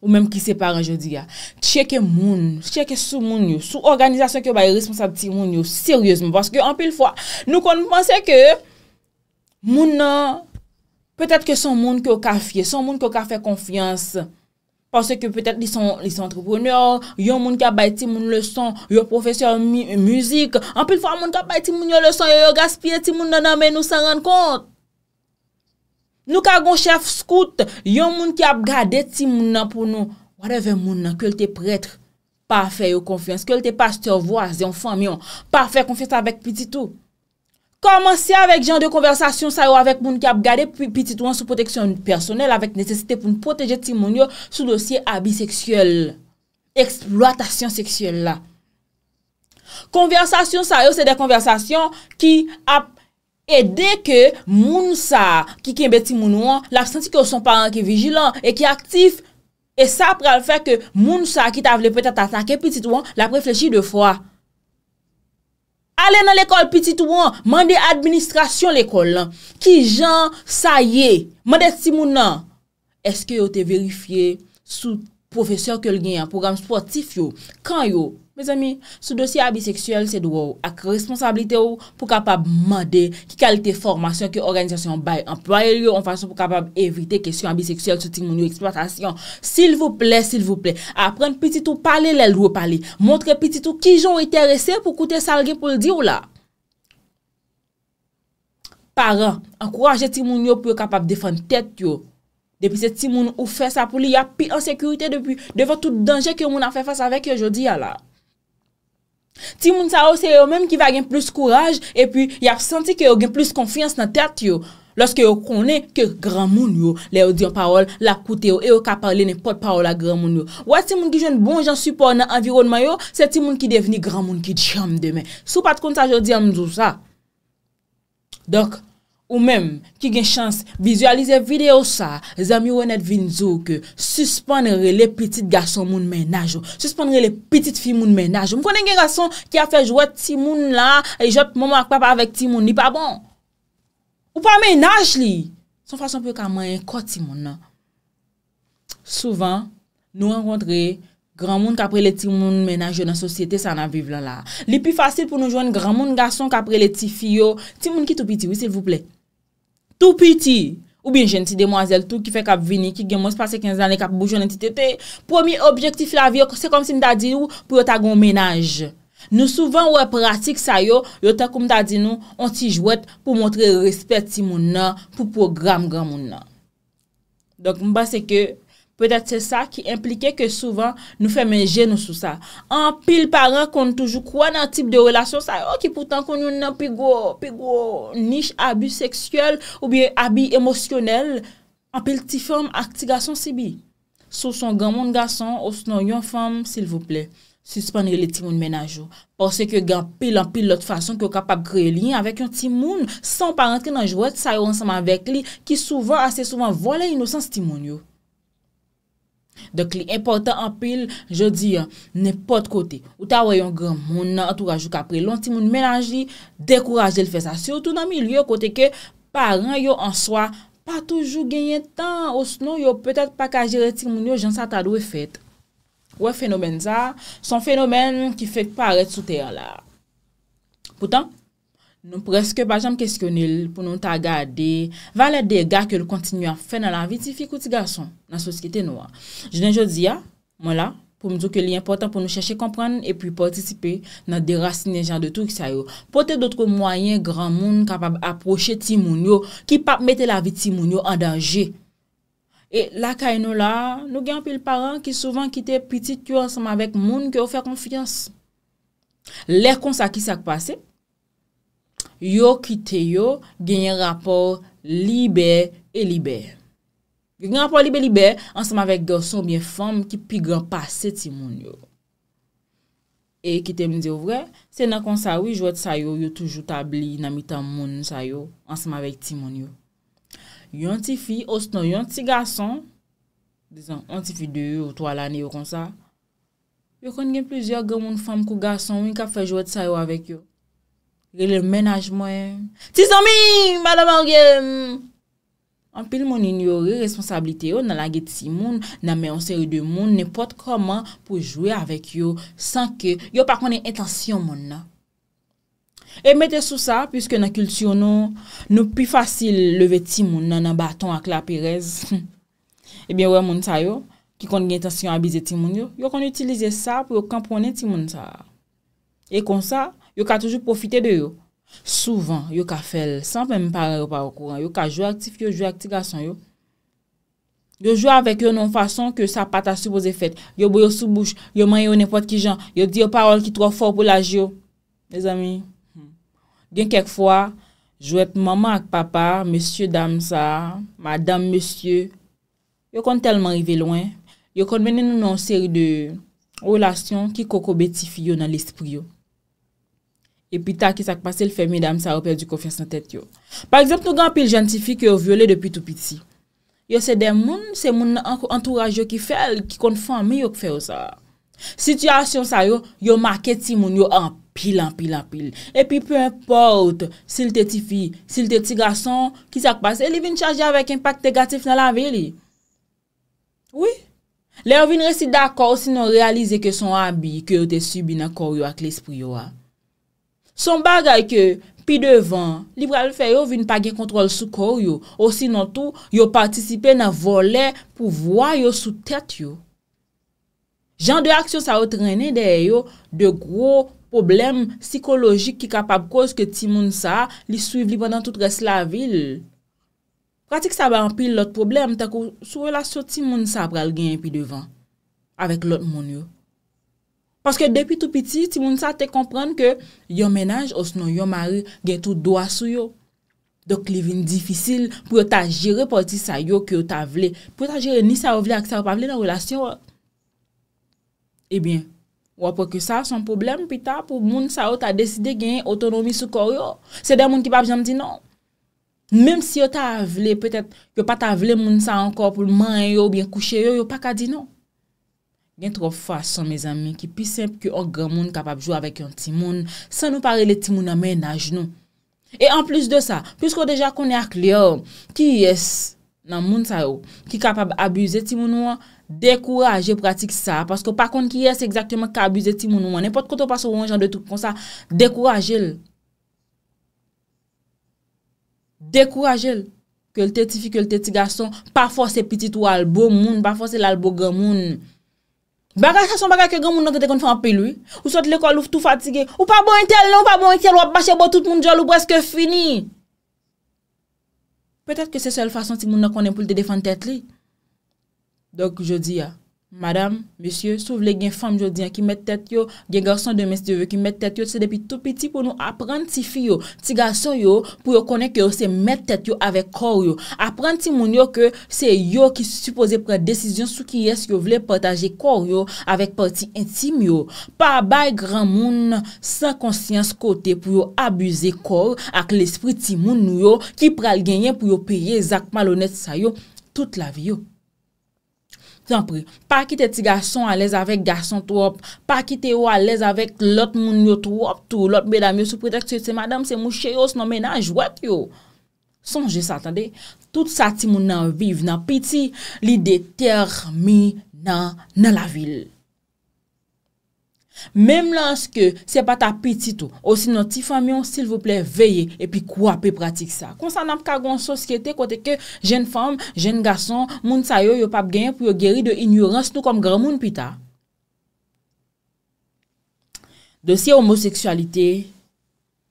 Ou menm ki se paran yo di ya. Cheke moun, cheke sou moun yo, sou organizasyon kyo bay responsab ti moun yo, seryosmen, paske anpil fwa. Nou kon moun pense ke yo, Moun nan, petèt ke son moun ki yo ka fye, son moun ki yo ka fè konfians, panse ke petèt li son entreprenyor, yon moun ki abay ti moun le son, yo profesyon mouzik, anpil fwa moun ki abay ti moun yo le son, yo yo gaspye ti moun nan amè nou sa ren kont. Nou ka gon chef skout, yon moun ki ab gade ti moun nan pou nou, wadeve moun nan, ke l te pretre, pa fè yo konfians, ke l te pastyo vwa, zyon fwa myon, pa fè konfians avèk piti tou. Komanse avèk jan de konversasyon sa yo avèk moun ki ap gade pi titouan sou proteksyon personel avèk nesesite pou nou proteje ti moun yo sou dosye abiseksyol, eksploatasyon seksyol la. Konversasyon sa yo se de konversasyon ki ap ede ke moun sa ki kembe ti moun yo la senti ke ou son paran ki vijilan e ki aktif e sa pral fèk ke moun sa ki ta vle pwede tatake pi titouan la preflechi de fwa. Ale nan l'ekol piti tou an, mande administrasyon l'ekol lan. Ki jan, sa ye, mande simounan. Eske yo te verifiye sou profeseur ke l genyan, program sportif yo. Kan yo? Mes ami, sou dosye abiseksuel se dwo ak responsabilite ou pou kapab mwade ki kalite formasyon ki organizasyon bay. Ampwaye yo an fasyon pou kapab evite kesyon abiseksuel sou timoun yo eksploatasyon. Sil vou ple, sil vou ple, apren piti tou pale lèl wopali. Montre piti tou ki joun iterese pou koute salge pou l'di ou la. Paran, an kouwaje timoun yo pou yo kapab defan tet yo. Depi se timoun ou fè sa pou li ya pi an sekurite depi devan tout denje ke moun an fè fè sa vek yo jodi ya la. Ti moun sa ou se yo menm ki va gen plus kouraj E pi yap senti ke yo gen plus konfians nan tati yo Lorske yo konen ke gran moun yo Le yo diyon parol la koute yo E yo ka parli ne pot parol la gran moun yo Ou ati moun ki jen bon jan support nan environman yo Se ti moun ki deveni gran moun ki jam demen Sou pati konta jen diyon moun zou sa Dok Ou menm, ki gen chans, vizualize videyo sa, zami ou enet vin zo ke, susponere le pitit gason moun menaj yo, susponere le pitit fi moun menaj yo. Mwen konen gen gason ki a fe jwet ti moun la, e jwep moun ak papa avek ti moun, ni pa bon? Ou pa menaj li? Son fason pou ka manye, kwa ti moun na? Souvan, nou an kontre, gran moun kapre le ti moun menaj yo nan sosyete, sa nan viv lan la. Li pi fasil pou nou jwene, gran moun gason kapre le ti fi yo, ti moun ki tou piti, wisil vou plek. tou piti, ou bin jenti demwazel, tou ki fe kap vini, ki gen mons pase 15 ane, kap boujounen titete, promi objektif la vio, se kom si mta di ou, pou yot agon menaj. Nou souvan wè pratik sa yo, yot akou mta di nou, an ti jwet pou montre respet si moun nan, pou program gan moun nan. Donk mba se ke, Pe det se sa ki implike ke souvan nou fe menjen nou sou sa. An pil paran kon toujou kwa nan tip de relasyon oh, sa yo ki poutan kon yon nan pi gwo nish abu seksyel ou biye abu emosyonel. An pil ti fem ak ti gason sebi. Sou son gen moun gason ou son yon fem sil vople. Suspande li timoun menajou. Ou se ke gen pil an pil lot fasyon ki yo kapap kre liye avèk yon timoun san pa rentre nan jwet sa yo ansam avèk li ki souvan ase souvan vole inosans timoun yo. Dek li importan an pil, je di, euh, nè pot kote. Ou ta wè yon gran moun nan an tou rajou kapri. Lon ti moun menanji, dekourajel fè sa. Soutou nan mi li yo kote ke paran yo an swa pa toujou genyen tan. Ou s'non yo pètè pa kajire ti moun yo jan sata dwe fèt. Wè fenomen za, son fenomen moun ki fèt paret sou tè an la. Poutan? Nou preske pa jom kestyonil pou nou ta gade, va la dega ke nou kontinyon fe nan la vitifi kouti gason, nan soskite nou an. Je denjou di ya, mwen la, pou mizou ke li important pou nou chèche kompran e pou yon potisipe nan derasine jan de touk sa yo. Potè doutro mwayen gran moun kapab aproche ti moun yo, ki pap mette la vitifi moun yo an danje. E la kay nou la, nou gen pèl paran ki souvan kite piti kyo ansanm avèk moun ke ou fè konfians. Lè kon sa ki sak pase, Yo kite yo genye rapor libe e libe. Yo genye rapor libe e libe anseman vek gyo soubyen fom ki pi gran pase ti moun yo. E yo kite moun diyo vwe, se nan konsa wii jwet sayo yo toujou tabli nan mitan moun sayo anseman vek ti moun yo. Yon ti fi, oston yon ti gason, dezan yon ti fi deyo ou to alani yo konsa, yo kon genye plizye gwen moun fom kou gason wik a fe jwet sayo avek yo. Rele menaj mwen. Tizan mi, mada mwen mm. gen. An pil mwen inyo re responsabilite yo nan la geti si moun. Nan men anseri de moun. Nen pot koman pou jwe avèk yo. San ke yo pa konen etasyon moun nan. E mette sou sa. Piske nan kultiyon nou. Nou pi fasil leve ti moun nan nan baton ak la pirez. [laughs] Ebyen wè moun sa yo. Ki konen etasyon abize ti moun yo. Yo konen itilize sa pou yo kanprone ti moun sa. E kon sa. Yo ka toujou profite de yo. Souvan, yo ka fel. Sanpèm parè yo pa wakouran. Yo ka jou aktif yo, jou aktig asan yo. Yo jou avèk yo nan fason ke sa pata sou pou zè fèt. Yo bou yo sou bouch, yo man yo nepot ki jan. Yo di yo parol ki trò fò pou laj yo. Mèz amin. Dèn hmm. kèk fò, jou et maman ak papa, mèsyo dam sa, madame mèsyo. Yo kon telman rive lwen. Yo kon mènen nou nan seri de oulasyon ki koko beti fi yo nan l'espri yo. E pi ta ki sak pase l fèmè dam sa ou perdi kofyon san tèt yo Par exemple nou gen apil jantifi ki ou viole depi tout piti Yo se dem moun, se moun entouraj yo ki kon fèmè yo ki fè ou sa Sityasyon sa yo, yo makè ti moun, yo anpil, anpil, anpil E pi peu import si l tè ti fi, si l tè ti gason, ki sak pase E li vin chanje avèk impak tegatif nan la ve li Oui Le ou vin resi d'akor si nou realize ke son abi Ki ou te subi nan kor yo ak l espri yo a Son bagay ke pi devan, li pral fè yo vin pa gen kontrol sou kor yo, osin an tou yo partisipe nan volè pou vwa yo sou tèt yo. Jan de aksyon sa otrenè de yo de gro problem psikologik ki kapab kòz ke ti moun sa li suiv li pwadan tout res la vil. Pratik sa ban pil lot problem te kou sou relasyon ti moun sa pral gen pi devan avèk lot moun yo. Paske depi tou piti, ti moun sa te komprende ke yon menaj osnon yon mari gen tou doa sou yo. Dok li vin difisil pou yo ta jire poti sa yo ki yo ta vle. Pou yo ta jire ni sa yo vle ak sa yo pa vle nan relasyon wot. Ebyen, wap wak yo sa son problem pita pou moun sa yo ta deside genye otonomi sou kor yo. Se den moun ki bab janm di nan. Mem si yo ta vle, petet yo pa ta vle moun sa ankor pou man yo, bien kouche yo, yo pa ka di nan. gen tro fwa son me zami ki pi semp ki o gwa moun kapab jwa avek yon ti moun san nou pare le ti moun amenaj nou. E an plus de sa, piskou deja konen ak li yo, ki yes nan moun sa yo, ki kapab abuze ti moun ou an, dekouraje pratik sa, paske pa kon ki yes ekzaktemen ka abuze ti moun ou an, nepot kontou pa sou woun jan de troup kon sa, dekouraje l. Dekouraje l. Kèl te ti fi, kèl te ti gason, pa fwose piti tou albo moun, pa fwose l albo gwa moun. Bagay sa son bagay ke gen moun nan konen pou te konen fan apelwi, ou sot lekwa lou tout fatige, ou pa bon entel, non pa bon entel, wap bache bo tout moun jol ou brezke fini. Petet ke se sel fason si moun nan konen pou te defan tet li. Dok, jodi ya. Madame, monsieur, sou vle gen fam jodi an ki met tèt yo, gen garson de mes devyo ki met tèt yo, se depi tou piti pou nou apren ti fi yo, ti garson yo, pou yo konen ki yo se met tèt yo avek kor yo. Apren ti moun yo ke se yo ki suppose pre decizyon sou ki yes yo vle potaje kor yo avek poti intim yo. Pa bay gran moun sa konsyans kote pou yo abuze kor ak l'espri ti moun nou yo ki pral genyen pou yo peye zak malonet sa yo tout la vi yo. Sampri, pa ki te ti gason a lez avek gason tou ap, pa ki te ou a lez avek lot moun yo tou ap tou, lot beda myo sou pretekte, se madame se mouche yo, se nomenaj wet yo. Sonje sa, tade, tout sa ti moun nan vive nan piti, li de ter mi nan nan la vil. Mem lans ke se pa ta piti tou, osi nan ti famyon, sil vople veye, epi kwa pe pratik sa. Konsan ap ka gwan sosyete kote ke jen fam, jen gason, moun sayo yo pap gen, pou yo geri de inyurans nou kom gwa moun pita. De se homoseksualite,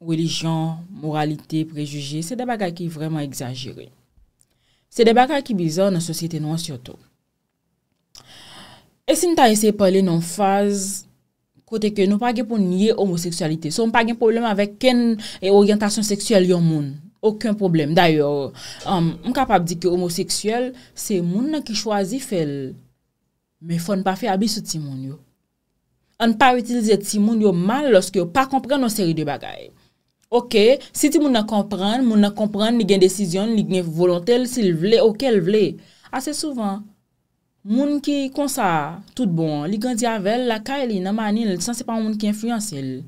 religyon, moralite, prejujye, se deba kaki vreman exagere. Se deba kaki bizan nan sosyete nou ansyoto. E sin ta yese pale nan faze, Kote ke nou pa gen pou nye homoseksualite. So m pa gen problem avèk ken e orientasyon seksuel yon moun. Auken problem. Daryo, um, m kapab di ki homoseksuel, se moun nan ki chwazi fel. Me fon pa fe abisou ti moun yo. An pa utilize ti moun yo mal loske yo pa kompre nan seri de bagay. Ok, si ti moun nan kompre, moun nan kompre ni gen desisyon, ni gen volantel, si l vle, ok l vle. Ase souvan. Moun ki konsa, tout bon, li gen di avel, la ka e li nan manil, san se pa moun ki influence el.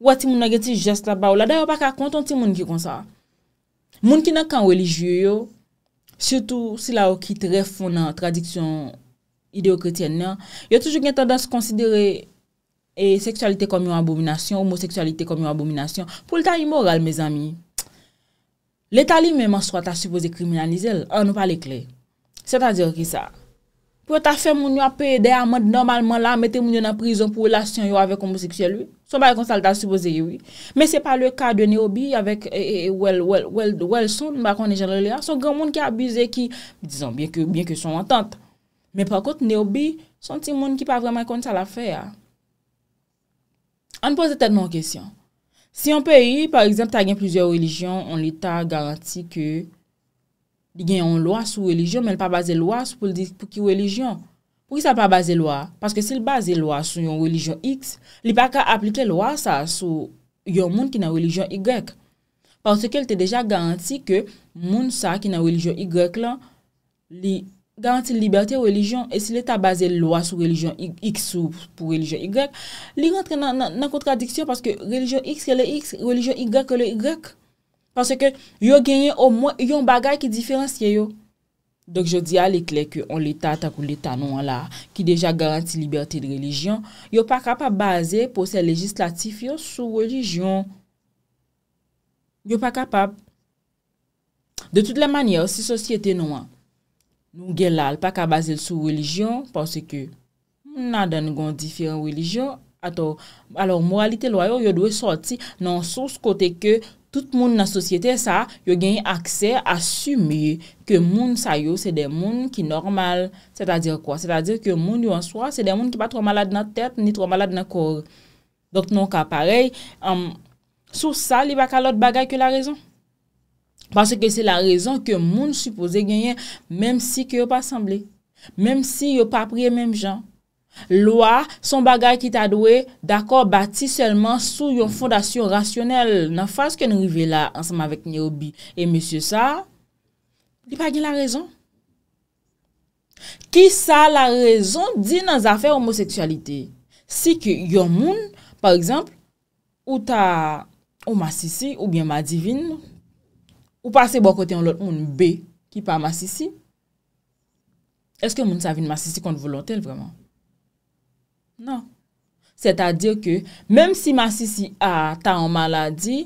Ou ati moun a geti jest la ba ou la, dayo pa ka konton ti moun ki konsa. Moun ki nan kan weli jiyo yo, sio tou si la ou ki tre fon nan tradiksyon ideo-kretyen nan, yo toujou gen tendans konsidere e, seksualite komyo abominasyon, homoseksualite komyo abominasyon. Poul ta imoral, me zami. Le ta li menman swata supose kriminalize el, an nou pale kle. Se ta diyo ki sa. Pwè ta fè moun yo apè edè a mèd normalman la mètè moun yo nan prizon pou lasyon yo avè kombo seksyèl wè. Sò mè yon konsal ta supose yowè. Mè se pa lè ka de Néobi avèk wèl wèl wèl wèl son mè konnen jenre lè ya. Sò gen moun ki abize ki, mè dizon, bè kè son mantant. Mè prakot Néobi, son ti moun ki pa vreman konsal afè ya. An pose tèd moun kesyon. Si yon pè yi, par exemple, ta gen plizye relijyon, on li ta garanti ke... li gen yon lwa sou religyon, men l pa base lwa sou pou li di pou ki religyon. Pou ki sa pa base lwa? Paske si l base lwa sou yon religyon X, li pa ka aplike lwa sa sou yon moun ki nan religyon Y. Pansi ke l te deja garanti ke moun sa ki nan religyon Y la, li garanti liberté religyon, e si l ta base lwa sou religyon X ou pou religyon Y, li rentre nan kontradiksyon paske religyon X ke le X, religyon Y ke le Y. Pansè ke yo genye ou mwen yon bagay ki diferansye yo. Dok non, yo di alèk lèk yo, non, on l'Etat tak ou l'Etat nou an la, ki deja garanti liberte de religyon, yo pa kapab baze pou se legislatif yo sou religyon. Yo pa kapab. De tout la manye, si sosyete nou an, nou gen lal, pa ka baze sou religyon, pansè ke nan dan yon diferent religyon, ato, alò moralite lwa yo, yo dwe sorti nan sou skote ke yo, Tout moun nan sosyete sa yo genye akse asume ke moun sa yo se de moun ki normal. Se ta dire kwa? Se ta dire ke moun yo an soya se de moun ki pa tro malade nan tete ni tro malade nan kor. Donk nou ka parey, sou sa li baka lot bagay ke la rezon. Pase ke se la rezon ke moun supose genye menm si ki yo pa asemble. Menm si yo pa apriye menm jan. Lwa, son bagay ki ta dwe, d'akor bati selman sou yon fondasyon rasyonel nan faske nou rive la ansama vek Nyerobi. E monsye sa, di pa gen la rezon? Ki sa la rezon di nan zafè homoseksualite? Si ke yon moun, par exemple, ou ta ou masisi ou gen madivine, ou pase bo kote yon lot moun be ki pa masisi, eske moun sa vin masisi kont volantel vreman? Non, c'est-à-dire que mèm si ma sisi a ta an maladi,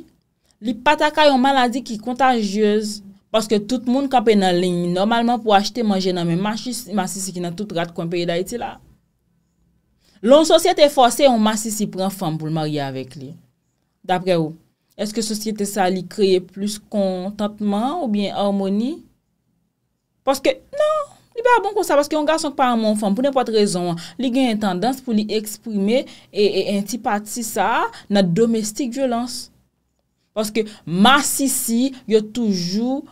li patakay an maladi ki kontajyez, paske tout moun kapè nan lè, normalman pou achète manje nan mè ma sisi ki nan tout rat konpèy da iti la. Lon sosyete fòse, an ma sisi pren fèm pou l'mariye avèk li. Dapre ou? Eske sosyete sa li kreye plus kontantman ou bien hormoni? Paske nan! Li ba bon kon sa, paske yon galson k pa yon moun fom, pou nen po te rezon, li gen yon tendans pou li eksprime e intipati e, sa na domestik violans. Paske ma sisi, yo toujou,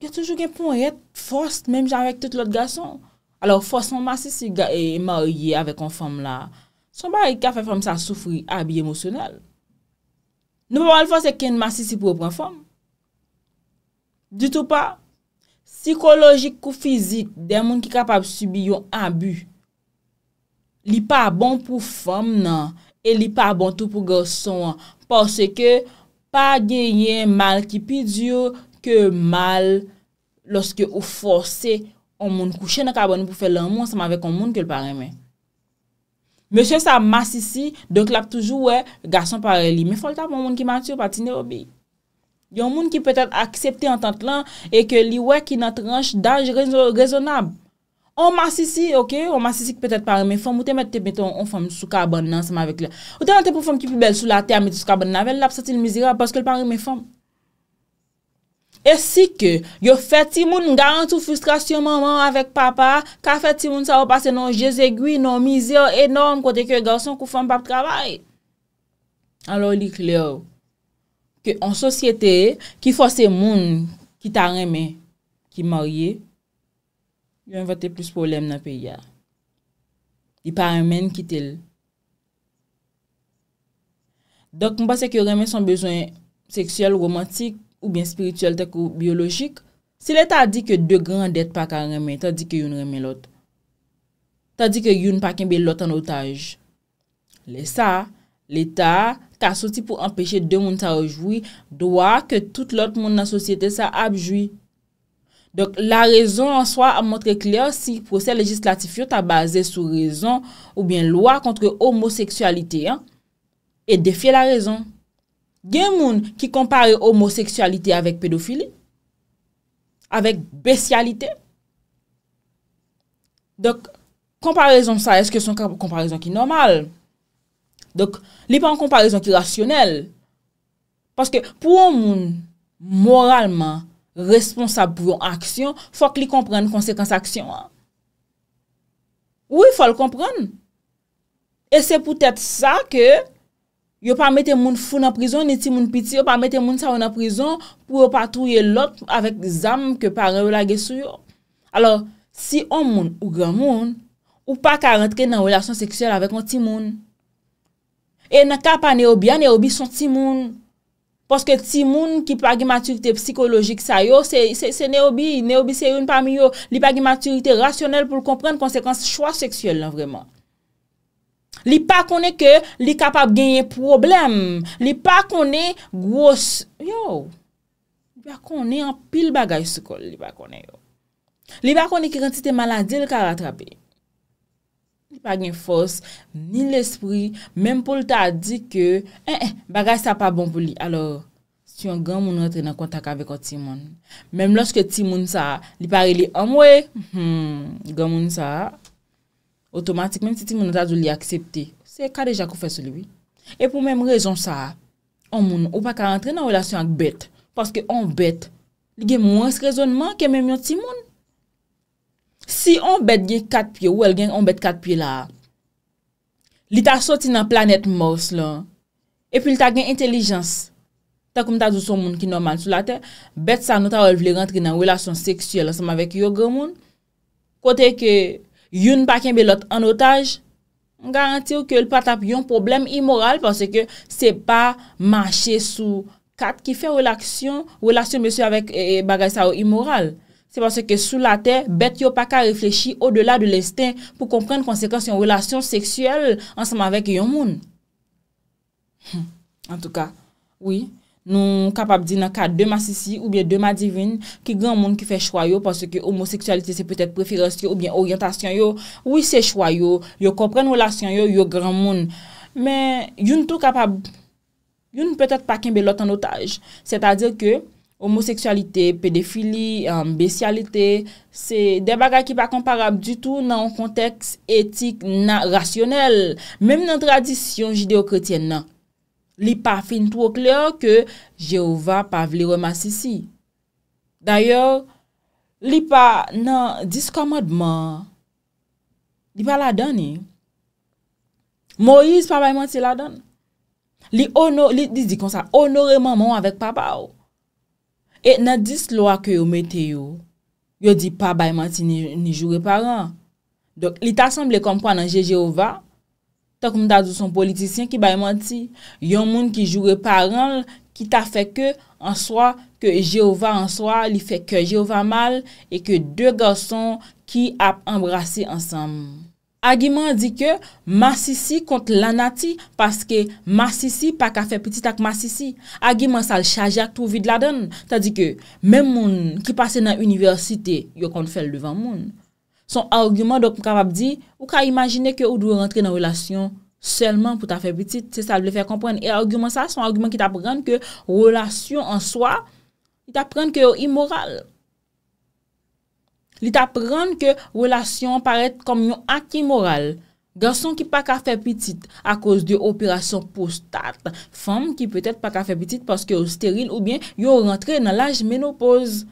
yo toujou gen pou yon fost, menm jarek tout lout galson. Alo fos moun ma sisi, e, e ma ouye avek yon fom la, son ba yon e kafe fom sa soufri abi emosyonal. Nou pa mal fos e ken ma sisi pou yon pran fom. Du tou pa. Psykolojik kou fizik den moun ki kapap subi yon abu, li pa bon pou fom nan, e li pa bon tout pou gason an, porsè ke pa genyen mal ki pi diyo ke mal lòske ou forse an moun kouche nan kaban pou fè lè moun, seman vek an moun ke l'paremen. Mè sè sa mas isi, donk lap toujou wè, gason pareli, mè fòl tap an bon moun ki matyo pati nè obi. Yon moun ki pwede aksepte an tant lan e ke li wè ki nan tranche danj rezonab. On masisi, ok, on masisi ki pwede pari mè fòm, ou te mette te mette on fòm sou kabon nan seman vek lè. Ou te mette te pou fòm ki pou bel sou la tè a mette sou kabon nan vel la, pwese ti l mizira pwese ke l pari mè fòm. E si ke, yo fè ti moun garan sou frustrasyon maman avèk papa, ka fè ti moun sa wò passe non jezè gui, non mizir enòm kote ki yon galson kou fòm pap travay. Alò li kliòw. Ke an sosyete, ki fose moun ki ta reme, ki marye, yon va te plus polem nan pe ya. Di pa remen ki tel. Dok mba se ke reme son bezwen seksyel, romantik, ou bien spirityel tek ou biyolojik, se le ta di ke de grandet pa ka reme, ta di ke yon reme lot. Ta di ke yon pa kenbe lot an otaj. Le sa... L'Etat, ka soti pou empèche de moun sa rejoui, doa ke tout l'ot moun nan sosyete sa abjoui. Donk la rezon an soa a montre kler si proses legislatif yon ta base sou rezon ou bien lwa kontre homoseksualite, e defye la rezon. Gen moun ki kompare homoseksualite avèk pedofili, avèk besyalite, donk kompare zon sa eske son kompare zon ki normal? Dok, li pa an komparison ki rasyonel. Paske pou an moun moralman responsabou an aksyon, fòk li kompren konsekans aksyon an. Ou, e fòk l kompren. E se poutet sa ke, yo pa mette moun foun an prizon, ni ti moun piti, yo pa mette moun sa wè nan prizon, pou yo pa touye lot avèk zam ke pare ou la gesou yo. Alors, si an moun ou gran moun, ou pa ka rentre nan relasyon seksyel avèk an ti moun, E na ka pa Neobi, e a Neobi son ti moun. Poske ti moun ki pa ge maturite psikologik sa yo, se Neobi, Neobi se yon pa mi yo. Li pa ge maturite rasyonel pou l kompren konsekwans chwa seksyel lan vreman. Li pa konen ke li kapap genye problem. Li pa konen gwoz. Yo, li pa konen an pil bagaj se kol li pa konen yo. Li pa konen ki rentite malady l ka ratrapi. Li pa gen fos, ni l'espri, menm pou lta a di ke, en eh, en, eh, bagaj sa pa bon pou li. Alors, si yon gen moun rentre nan kontak avek o timoun, menm loske timoun sa, li pare li omwe, hmm, gen moun sa, otomatik menm si timoun nata doun li aksepte, se kadeja kou fè sou liwi. E pou menm rezon sa, an moun ou pa ka rentre nan relasyon ak bet, paske an bet, li gen moun es rezonman ke menm yon timoun. Si on bet gen kat pyo ou el gen on bet kat pyo la, li ta soti nan planet mors lan, epi li ta gen intelijans. Ta koum ta douson moun ki normal sou la te, bet sa nou ta ou el vle rentre nan wèlasyon seksyel ansam avèk yo gè moun. Kote ke youn pa ken belot an otaj, an garantir ke el pat ap yon problem imoral panse ke se pa manche sou kat ki fè wèlasyon mèsyon avèk bagay sa ou imoral. c'est parce que sous la terre, bête yo pa ka reflechi au delà de l'estin pou kompren konsekwens yon relasyon seksuel ansama vek yon moun. En tout ka, oui, nou kapab di nan ka de ma sisi ou bien de ma divin ki gran moun ki fè chwayo parce que homoseksualité c'est peut-être préférence ou bien oryentasyon yo. Oui, se chwayo, yo kompren relasyon yo, yo gran moun, men yon tout kapab, yon peut-être pa ken belote an otage. C'est-à-dire que homoseksualite, pedefili, euh, besyalite, se debaga ki pa komparab du tout non. nan konteks etik nan rasyonel. Mem nan tradisyon jideo-kretyen nan. Li pa fin to kler ke Jehova pa vli remasisi. Dayor, li pa nan diskomodman. Li pa la dani. Moïse pa bayman se la dan. Li di di konsa onoreman moun avek papa ou. Et nan dis lwa ke yo mete yo, yo di pa baymati ni jure paran. Donk li ta semble kompwa nan je Jehova, tonk mta douson politisyen ki baymati. Yon moun ki jure paran, ki ta feke en soa, ke Jehova en soa, li feke Jehova mal, e ke de gason ki ap embrase ansam. Agiman di ke masisi kont lanati, paske masisi pa ka fe petit ak masisi. Agiman sa l chajak tou vid ladan, ta di ke men moun ki pase nan universite, yo kont fel devan moun. Son argumen dok m kapap di, ou ka imagine ke ou dwe rentre nan relasyon selman pou ta fe petit, se sa l le fe kompren. E argumen sa, son argumen ki ta pren ke relasyon an swa, ki ta pren ke yo imoral. Li ta pran ke relasyon paret kom yon ak imoral. Garson ki pa ka fe pitit a koz de operasyon post-act. Fem ki pe tèt pa ka fe pitit poske ou steryl ou bien yon rentre nan laj menopoz.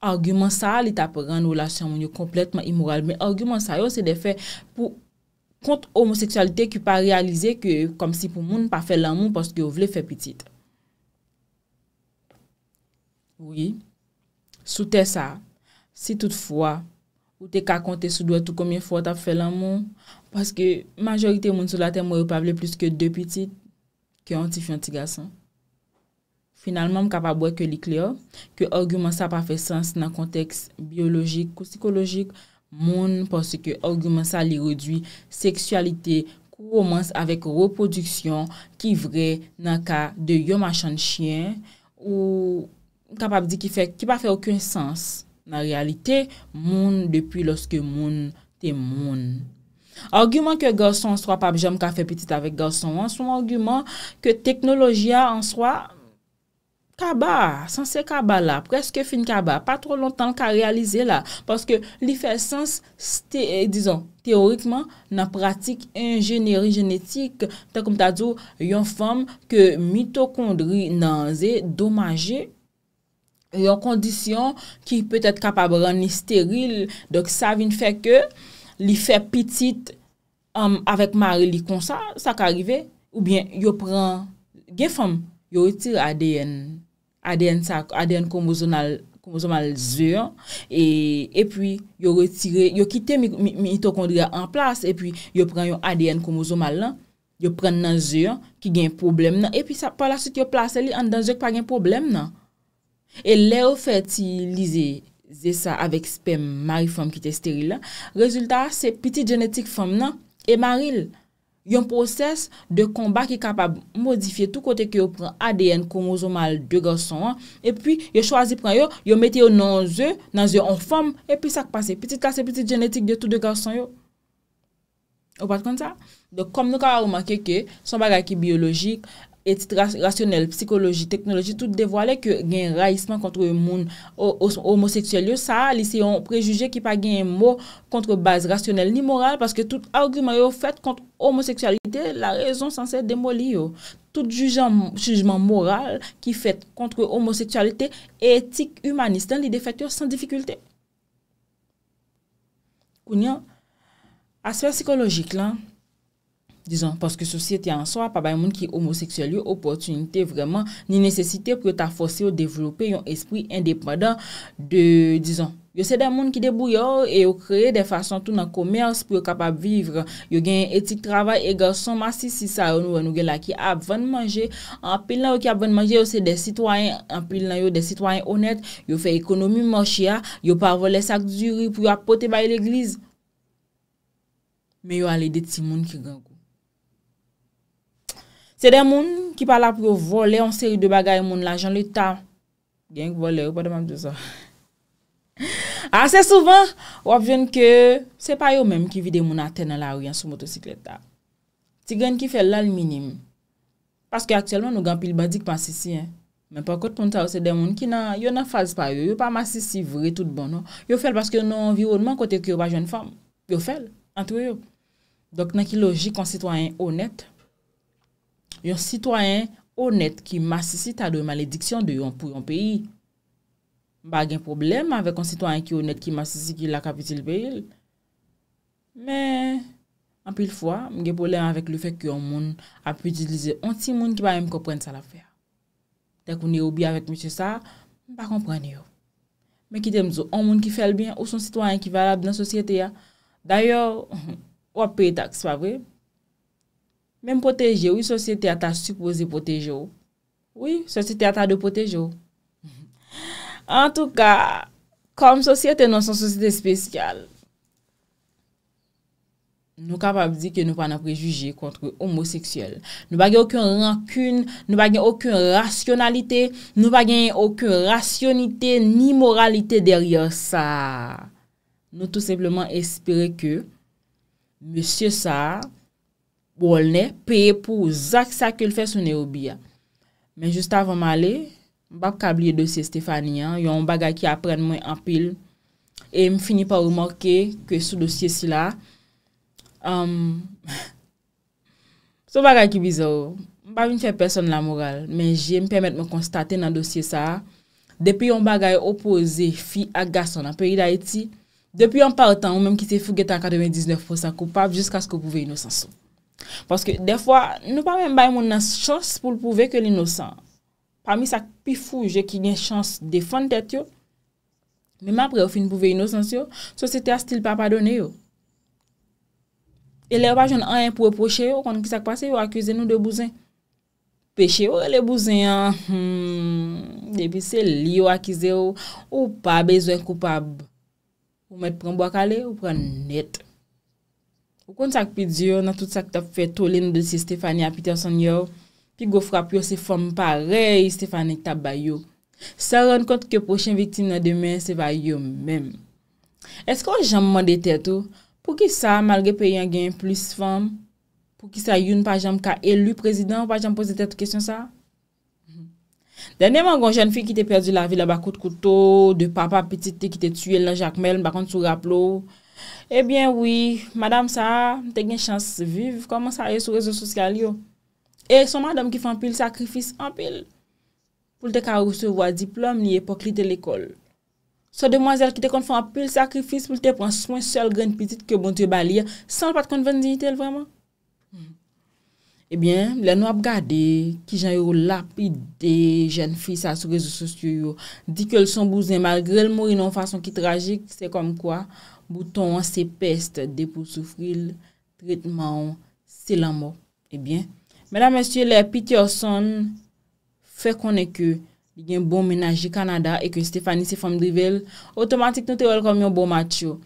Argument sa li ta pran relasyon mwen yon kompletman imoral. Men argument sa yo se de fe pou kont homoseksualite ki pa realize ke kom si pou moun pa fe laman poske ou vle fe pitit. Oui, sou te sa a. Si tout fwa, ou te ka konte sou dwe tout komyen fwa ta fwe lan moun, paske majorite moun sou la te mwere pavle plus ke depiti ke antifianti gasan. Finalman m kapap wè ke li kleo, ke orgumen sa pa fwe sens nan konteks biologik ou psikologik moun, paske orgumen sa li rodui seksualite kou romans avek roproduksyon ki vre nan ka de yon machan chien, ou kapap di ki pa fwe akwen sens. Nan realite, moun depi loske moun te moun. Argument ke galson an swa pap jom ka fe petit avek galson an, sou argument ke teknoloji an swa kaba. San se kaba la, preske fin kaba. Pa tro lontan ka realize la. Paske li fe sens, eh, dison, teorikman, nan pratik enjeneri genetik. Tan kon ta dzo yon fom ke mitokondri nan ze domaje. yon kondisyon ki peut et kapab ran ni steryl, dok sa vin fe ke li fe pitit um, avèk mare li konsa sa ka rive ou bien yo pren gen fèm yo retire ADN ADN komozomal zyon yo kite mitokondria an plas yo pren yon ADN komozomal yo pren nan zyon ki gen problem nan e pi sa pala sot yo plase li an dan zyon ki pa gen problem nan E lè ou fertilize sa avèk sperm mariform ki te stéril. Rezultat, se piti genetik fèm nan. E maril, yon proses de kon baki kapab modifiye tout kote ki yo pren ADN koumozomal de garçon an. E pi, yo chwazi pren yo, yo meti yo nan zè, nan zè an fèm. E pi sak pase, piti kase piti genetik de tout de garçon yo. Ou pat kon sa? Dok, kom nou ka wè ou makè ke, son bagay ki biologik. etite rasyonel, psikoloji, teknoloji, tout devole ke gen rayisman kontre moun homoseksuel yo, sa li se yon prejuge ki pa gen moun kontre base rasyonel ni moral, paske tout argumanyo fèt kontre homoseksualite, la rezon sanse demoli yo. Tout jujman moral ki fèt kontre homoseksualite, etite humaniste, li defekt yo san difikulte. Ou nyan, asper psikolojik lan, Dison, paske sosyet yon so, pa bay moun ki homoseksuel yon opotunite vreman ni nesesite pou yo ta fose yo devlope yon espri indepredan de, dison, yo se den moun ki debou yo yo kreye de fason tou nan komers pou yo kapap vivre, yo gen etik travay e gar son masi si sa, yo nou gen la ki ap ven manje, anpil nan yo ki ap ven manje, yo se den sitwayen anpil nan yo, den sitwayen honet, yo fe ekonomi monshi ya, yo pa avole sak zyuri pou yo ap pote bay l'eglize. Me yo ale de ti moun ki gen Se den moun ki pala pou yo vole, an seri de bagay moun la, jan le ta. Genk vole, yo pa deman de sa. [laughs] Asè souvan, wap jen ke, se pa yo menm ki vide moun a ten nan la riyan sou motosiklet ta. Si genk ki fel lan l'minim. Paske akselman nou gampil badik pa sisi. Men pa kote pon ta yo, se den moun ki nan, yo nan fazi pa yo, yo pa ma sisi vre tout bon. Non. Yo fel paske yo nan environman kote ki yo pa jen fom. Yo fel, an tou yo. Dok nan ki logik konsitwa yon honet, yon sitwanyen onet ki masisi ta do malediksyon de yon pou yon peyi. Mba gen problem avek yon sitwanyen ki onet ki masisi ki la kapitil peyil. Men, anpil fwa, mgen po lè anvek le fek ki yon moun apitilize an ti moun ki ba yon mkopwenn sa la fè. Tek ou ni ou bi avèk mwishè sa, mba kompwenn yo. Men ki tem zo, an moun ki fèl bin, ou son sitwanyen ki valab nan sosyete ya. Dayo, ou api etak, si pa vrej. Mèm poteje, oui, sosieté a ta supposé potejo. Oui, sosieté a ta de potejo. [laughs] En tout cas, kom sosieté non son sosieté spesyal, nou kapab di ke nou pa na prejuge kontre homoseksuel. Nou pa gen okun rankun, nou pa gen okun rasyonalite, nou pa gen okun rasyonite ni moralite deryè sa. Nou tout simplement espere ke M. Saar Bwol ne, peye pou ou zak sa ke l fè sou ne obi ya. Men juste avon [laughs] ma le, mba kabliye dosye Stefani ya, yon bagay ki apren mwen apil, e m fini pa ou morkè ke sou dosye si la. Sou bagay ki bizo, mba mwen fè person la moral, men jem pemet mwen konstate nan dosye sa, depi yon bagay opoze fi ak gaston an peri da eti, depi yon partan ou menm ki se fuge ta kade men 19 fosa koupav, jiska sko pou ve inosanson. Paske defwa, nou pa men bay moun nan chans pou l pouve ke l inosans. Pa mi sak pi fuge ki gen chans defan tet yo. Men apre ou fin pouve inosans yo, sosite astil pa padone yo. E le wajon an en pou eposhe yo konten ki sak pase yo akize nou de bouzen. Peche yo le bouzen ya. De pi se li yo akize yo ou pa bezwen koupab. Ou met pren bo akale ou pren nette. Ou kon sak pidyo, nan tout sak tap fe tolen de si Stefania Peterson yo, pi go frap yo se fom parey, Stefania tap ba yo. Sa ron kont ke prochen vitin nan demen se va yo men. Esko an jan mwen dete tou, pou ki sa, malge pe yon gen plus fom, pou ki sa yon pa janm ka elu prezident, pa janm pose dete tou kesyon sa? Mhm. Dene man gon jen fi ki te perdi la vila bakout koutou, de papa petite ki te tue la jacmel bakon sou rap lou, Ebyen eh wii, madame sa, te gen chans vive, koman sa e sou rezo sosyal yo. E son madame ki fan pil sakrifis an pil, pou te ka rousevo a diplom ni epok li te lekol. Bon mm-hmm. eh son demwazel ki te kon fan pil sakrifis pou te prans mwen sol gren pitit ke bon te bali ya, san l pat kon ven di itel vreman. Ebyen, le nou ap gade ki jan yo lapi de jen fis sa sou rezo sosyal yo, di ke l son bouzen magrel mori nan fason ki trajik, se kom kwa? Bouton eh bon an bon se peste, depo soufri l, tritman an, selan mò. Ebyen, mèdam mèsyè lè, piti oson, fè konè kè yon bon menaj di Kanada, e kè Stéphanie se fèm drivel, otomatik nou te wèl kom yon bon matyo.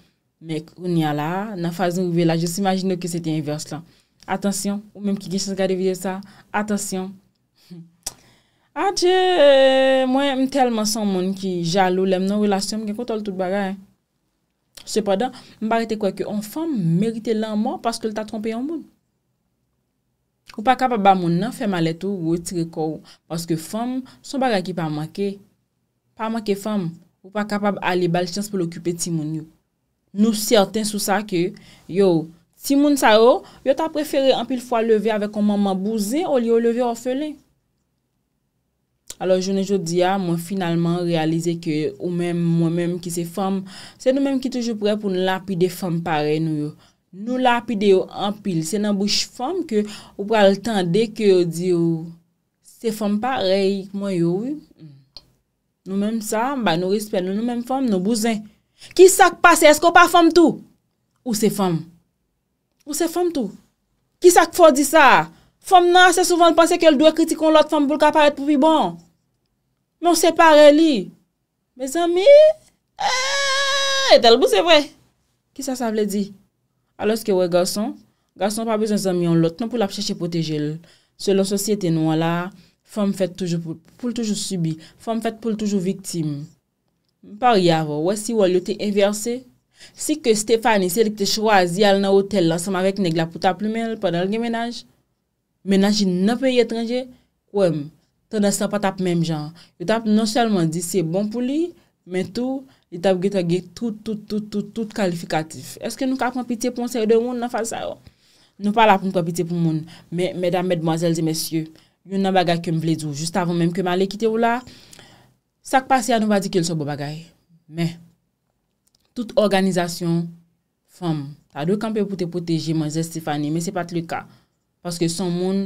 Mèk, ou nè la, nan fazi mouvel la, jous imagine ki se te yon verse la. Atensyon, ou mèm ki gè sè s'gade vide sa, atensyon. A tè, mèm telman son moun ki jalou, lèm nan relasyon, mèm gen kontol tout bagayen. Sepadan, mba rete kwa ki yon fom merite lanman paske lta trompe yon moun. Ou pa kapab ba moun nan fè maletou ou yotire kou, paske fom son baga ki pa manke. Pa manke fom, ou pa kapab ale bal chans pou l'okupè ti moun yo. Nou sèrten sou sa ke, yo, ti moun sa yo, yo ta preferè anpil fwa leve avè kon maman bouzè ou li yo leve ofelè. alo jounen joudia, mwen finalman realize ke ou men mwen men ki se fom, se nou men ki toujou prè pou nou lapide fom parey nou yo. Nou lapide yo anpil, se nan bouj fom ke ou pral tende ke oh, yo di yo, se fom parey mwen yo yo. Nou men sa, mwen mwen mwen fom, nou mwen mwen fom, nou bouzè. Ki sak pase, esko pa fom tou? Ou se fom? Ou se fom tou? Ki sak fò di sa? Fom nan, se souvan pwansè ke l'dwè kritikon l'ot fom pou lka paret pou pi bon. Men non, separe li. Me zami, e eh, talbo se vwe. Ki sa sa vle di? Aloske we gason, gason pa bezon zami an lot, nan pou la chache poteje li. Se lon sosyete nou ala, fom fete pou l toujou subi, fom fete pou l toujou viktim. Par yavo, wesi wali yo te inverse, si ke Stefani se li te chwazi al nan hotel lansam avèk neg la pouta plumel padan lge menaj, menaj nan pe yatranje, wèm, Tè nan se pa tap mèm jan. Yo tap non selman di se bon pou li, men tou, yo tap ge te ge tout, tout, tout, tout, tout kalifikatif. Eske nou ka pon piti pou moun se yo de moun nan fa sa yo? Nou pala pou moun ka piti pou moun. Mèdame, mèdmoazèlze, mèsyè, yon nan bagay ke m vle djou, juste avon mèm ke m alè kite ou la, sak pasi anou va di ke l so bo bagay. Mè, tout organizasyon, fèm, ta dèk anpe pou te poteji, mèzè Stefani, mè se pati lè ka, paske son moun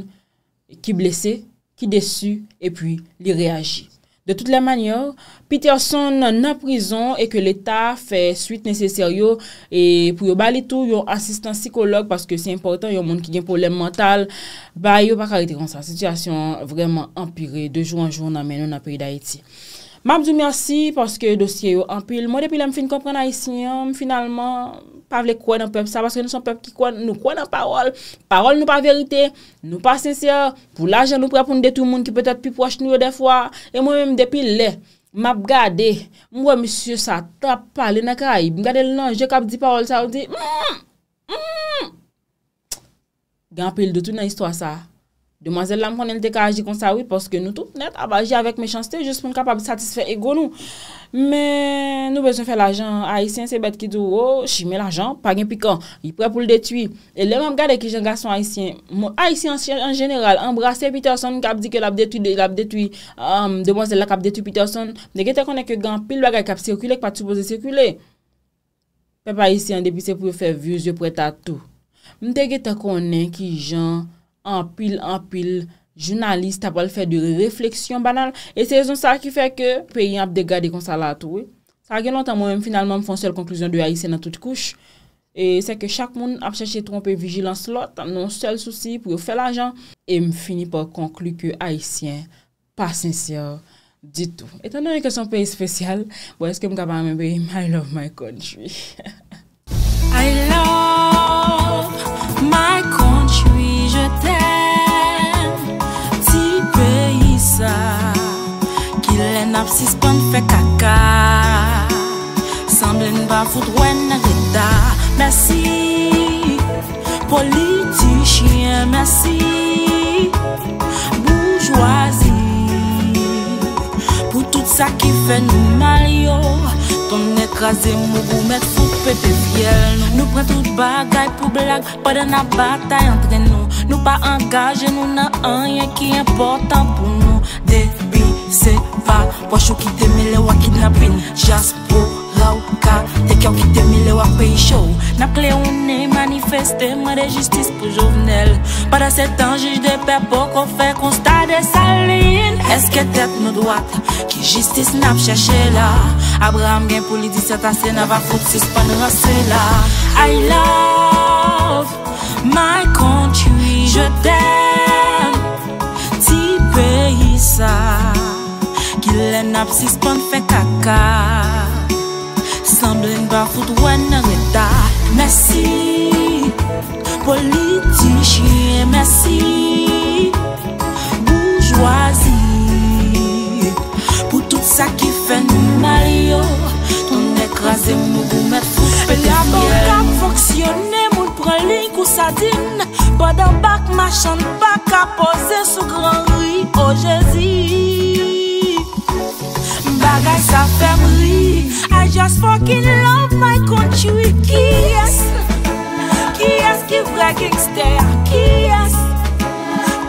ki blesey, ki desu e puis li reagi. De tout le manyor, Peterson nan prison e ke l'Etat fè suite neseseryo e pou yo bali tou yo asistan psikolog, paske se importan yo moun ki gen poulem mental, ba yo pa karite kon sa sityasyon vreman empire de joun an joun nan menon apri da eti. Mab zou mersi, paske dosye yo empil, mou depi la m fin kompren a isinyan, m finalman... pa vle kwen nan pep sa, baske nou son pep ki kwen, nou kwen nan parol, parol nou pa verite, nou pa sensyo, pou la jen nou pre pou nou de tou moun, ki petat pi pwash nou yo defwa, e mwen mwen m depil le, map gade, mwen mwen msye sa, to ap pale na kaib, mwen gade l nan, jen kap di parol sa, ou di, mwen mm, mwen mm. mwen, gen apil do tou nan histwa sa. Demoiselle la m konen lte ka aji konsawi poske nou tout net abaji avèk mechanstè jouspon kapab satisfè ego nou. Men nou bezon fè l'ajan. Aisyen se bet ki dou, oh, chime l'ajan, pagin pikon, yi pre pou l'detwi. E lèm an gade ki jen gason aisyen. Mou aisyen en general, an brase pita son, kap di ke lap detwi, lap detwi, demoiselle la kap detwi pita son, mdegè te konen ke gan, pil baga kap sirkule, kpa tupoze sirkule. Pè pa aisyen, depi se pou fè vye, zye pou etatou. anpil, anpil, jounalist apol fè di refleksyon banal e se yon sa ki fè ke peyi ap degade kon sa la tou. Sa gen lontan mwen finalman m fòn sel konklusyon di Aisyen an tout kouch e se ke chak moun ap chèche trompè vigilans lot, anon sel souci pou yo fè la jan, e m finipò konklu ke Aisyen pa sensyon di tou. Etanon yon kè son peyi spesyal, wè eske m kaba mèbe, I love my country. [laughs] Ki lè nap si spen fè kaka San blè n'ba fout wè nè rida Mèsi politi chien Mèsi boujwazi Pou tout sa ki fè nou mal yo Ton ekraze mou mè fout pè pè fiel Nou prè tout bagay pou blag Pò dè nan batay antre nou Nou pa angaje nou nan an Yè ki important pou nou Debi se va, wachou ki teme le wakid na bin Jas pou la waka, dekya wakite me le wak pey chou Nap kle ou ne manifestem rejistis pou jounel Pada se tan jish de pep pokon fe konstade salin Eske tet nou dwat ki jistis nap chache la Abra amgen pou li disyata se navafot se se pan rase la I love my country, je tè Sa, gil en ap si span fe kaka San blin ba fout wè nè reda Mèsi, politi chie Mèsi, boujwazi Pou tout sa ki fè nou mayo Ton ekra zè mou mè fous pe lè La ban ka foksyone Pren link ou sa din Bada bak ma chan bak A pose sou gran ri Ojezi oh Bagaj sa febri I just fokin love my country Ki es? Ki es ki vre gigster? Ki es?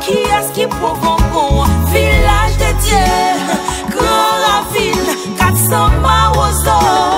Ki es ki pokonpon? Vilaj de diye Gran rafin Kat soma ozon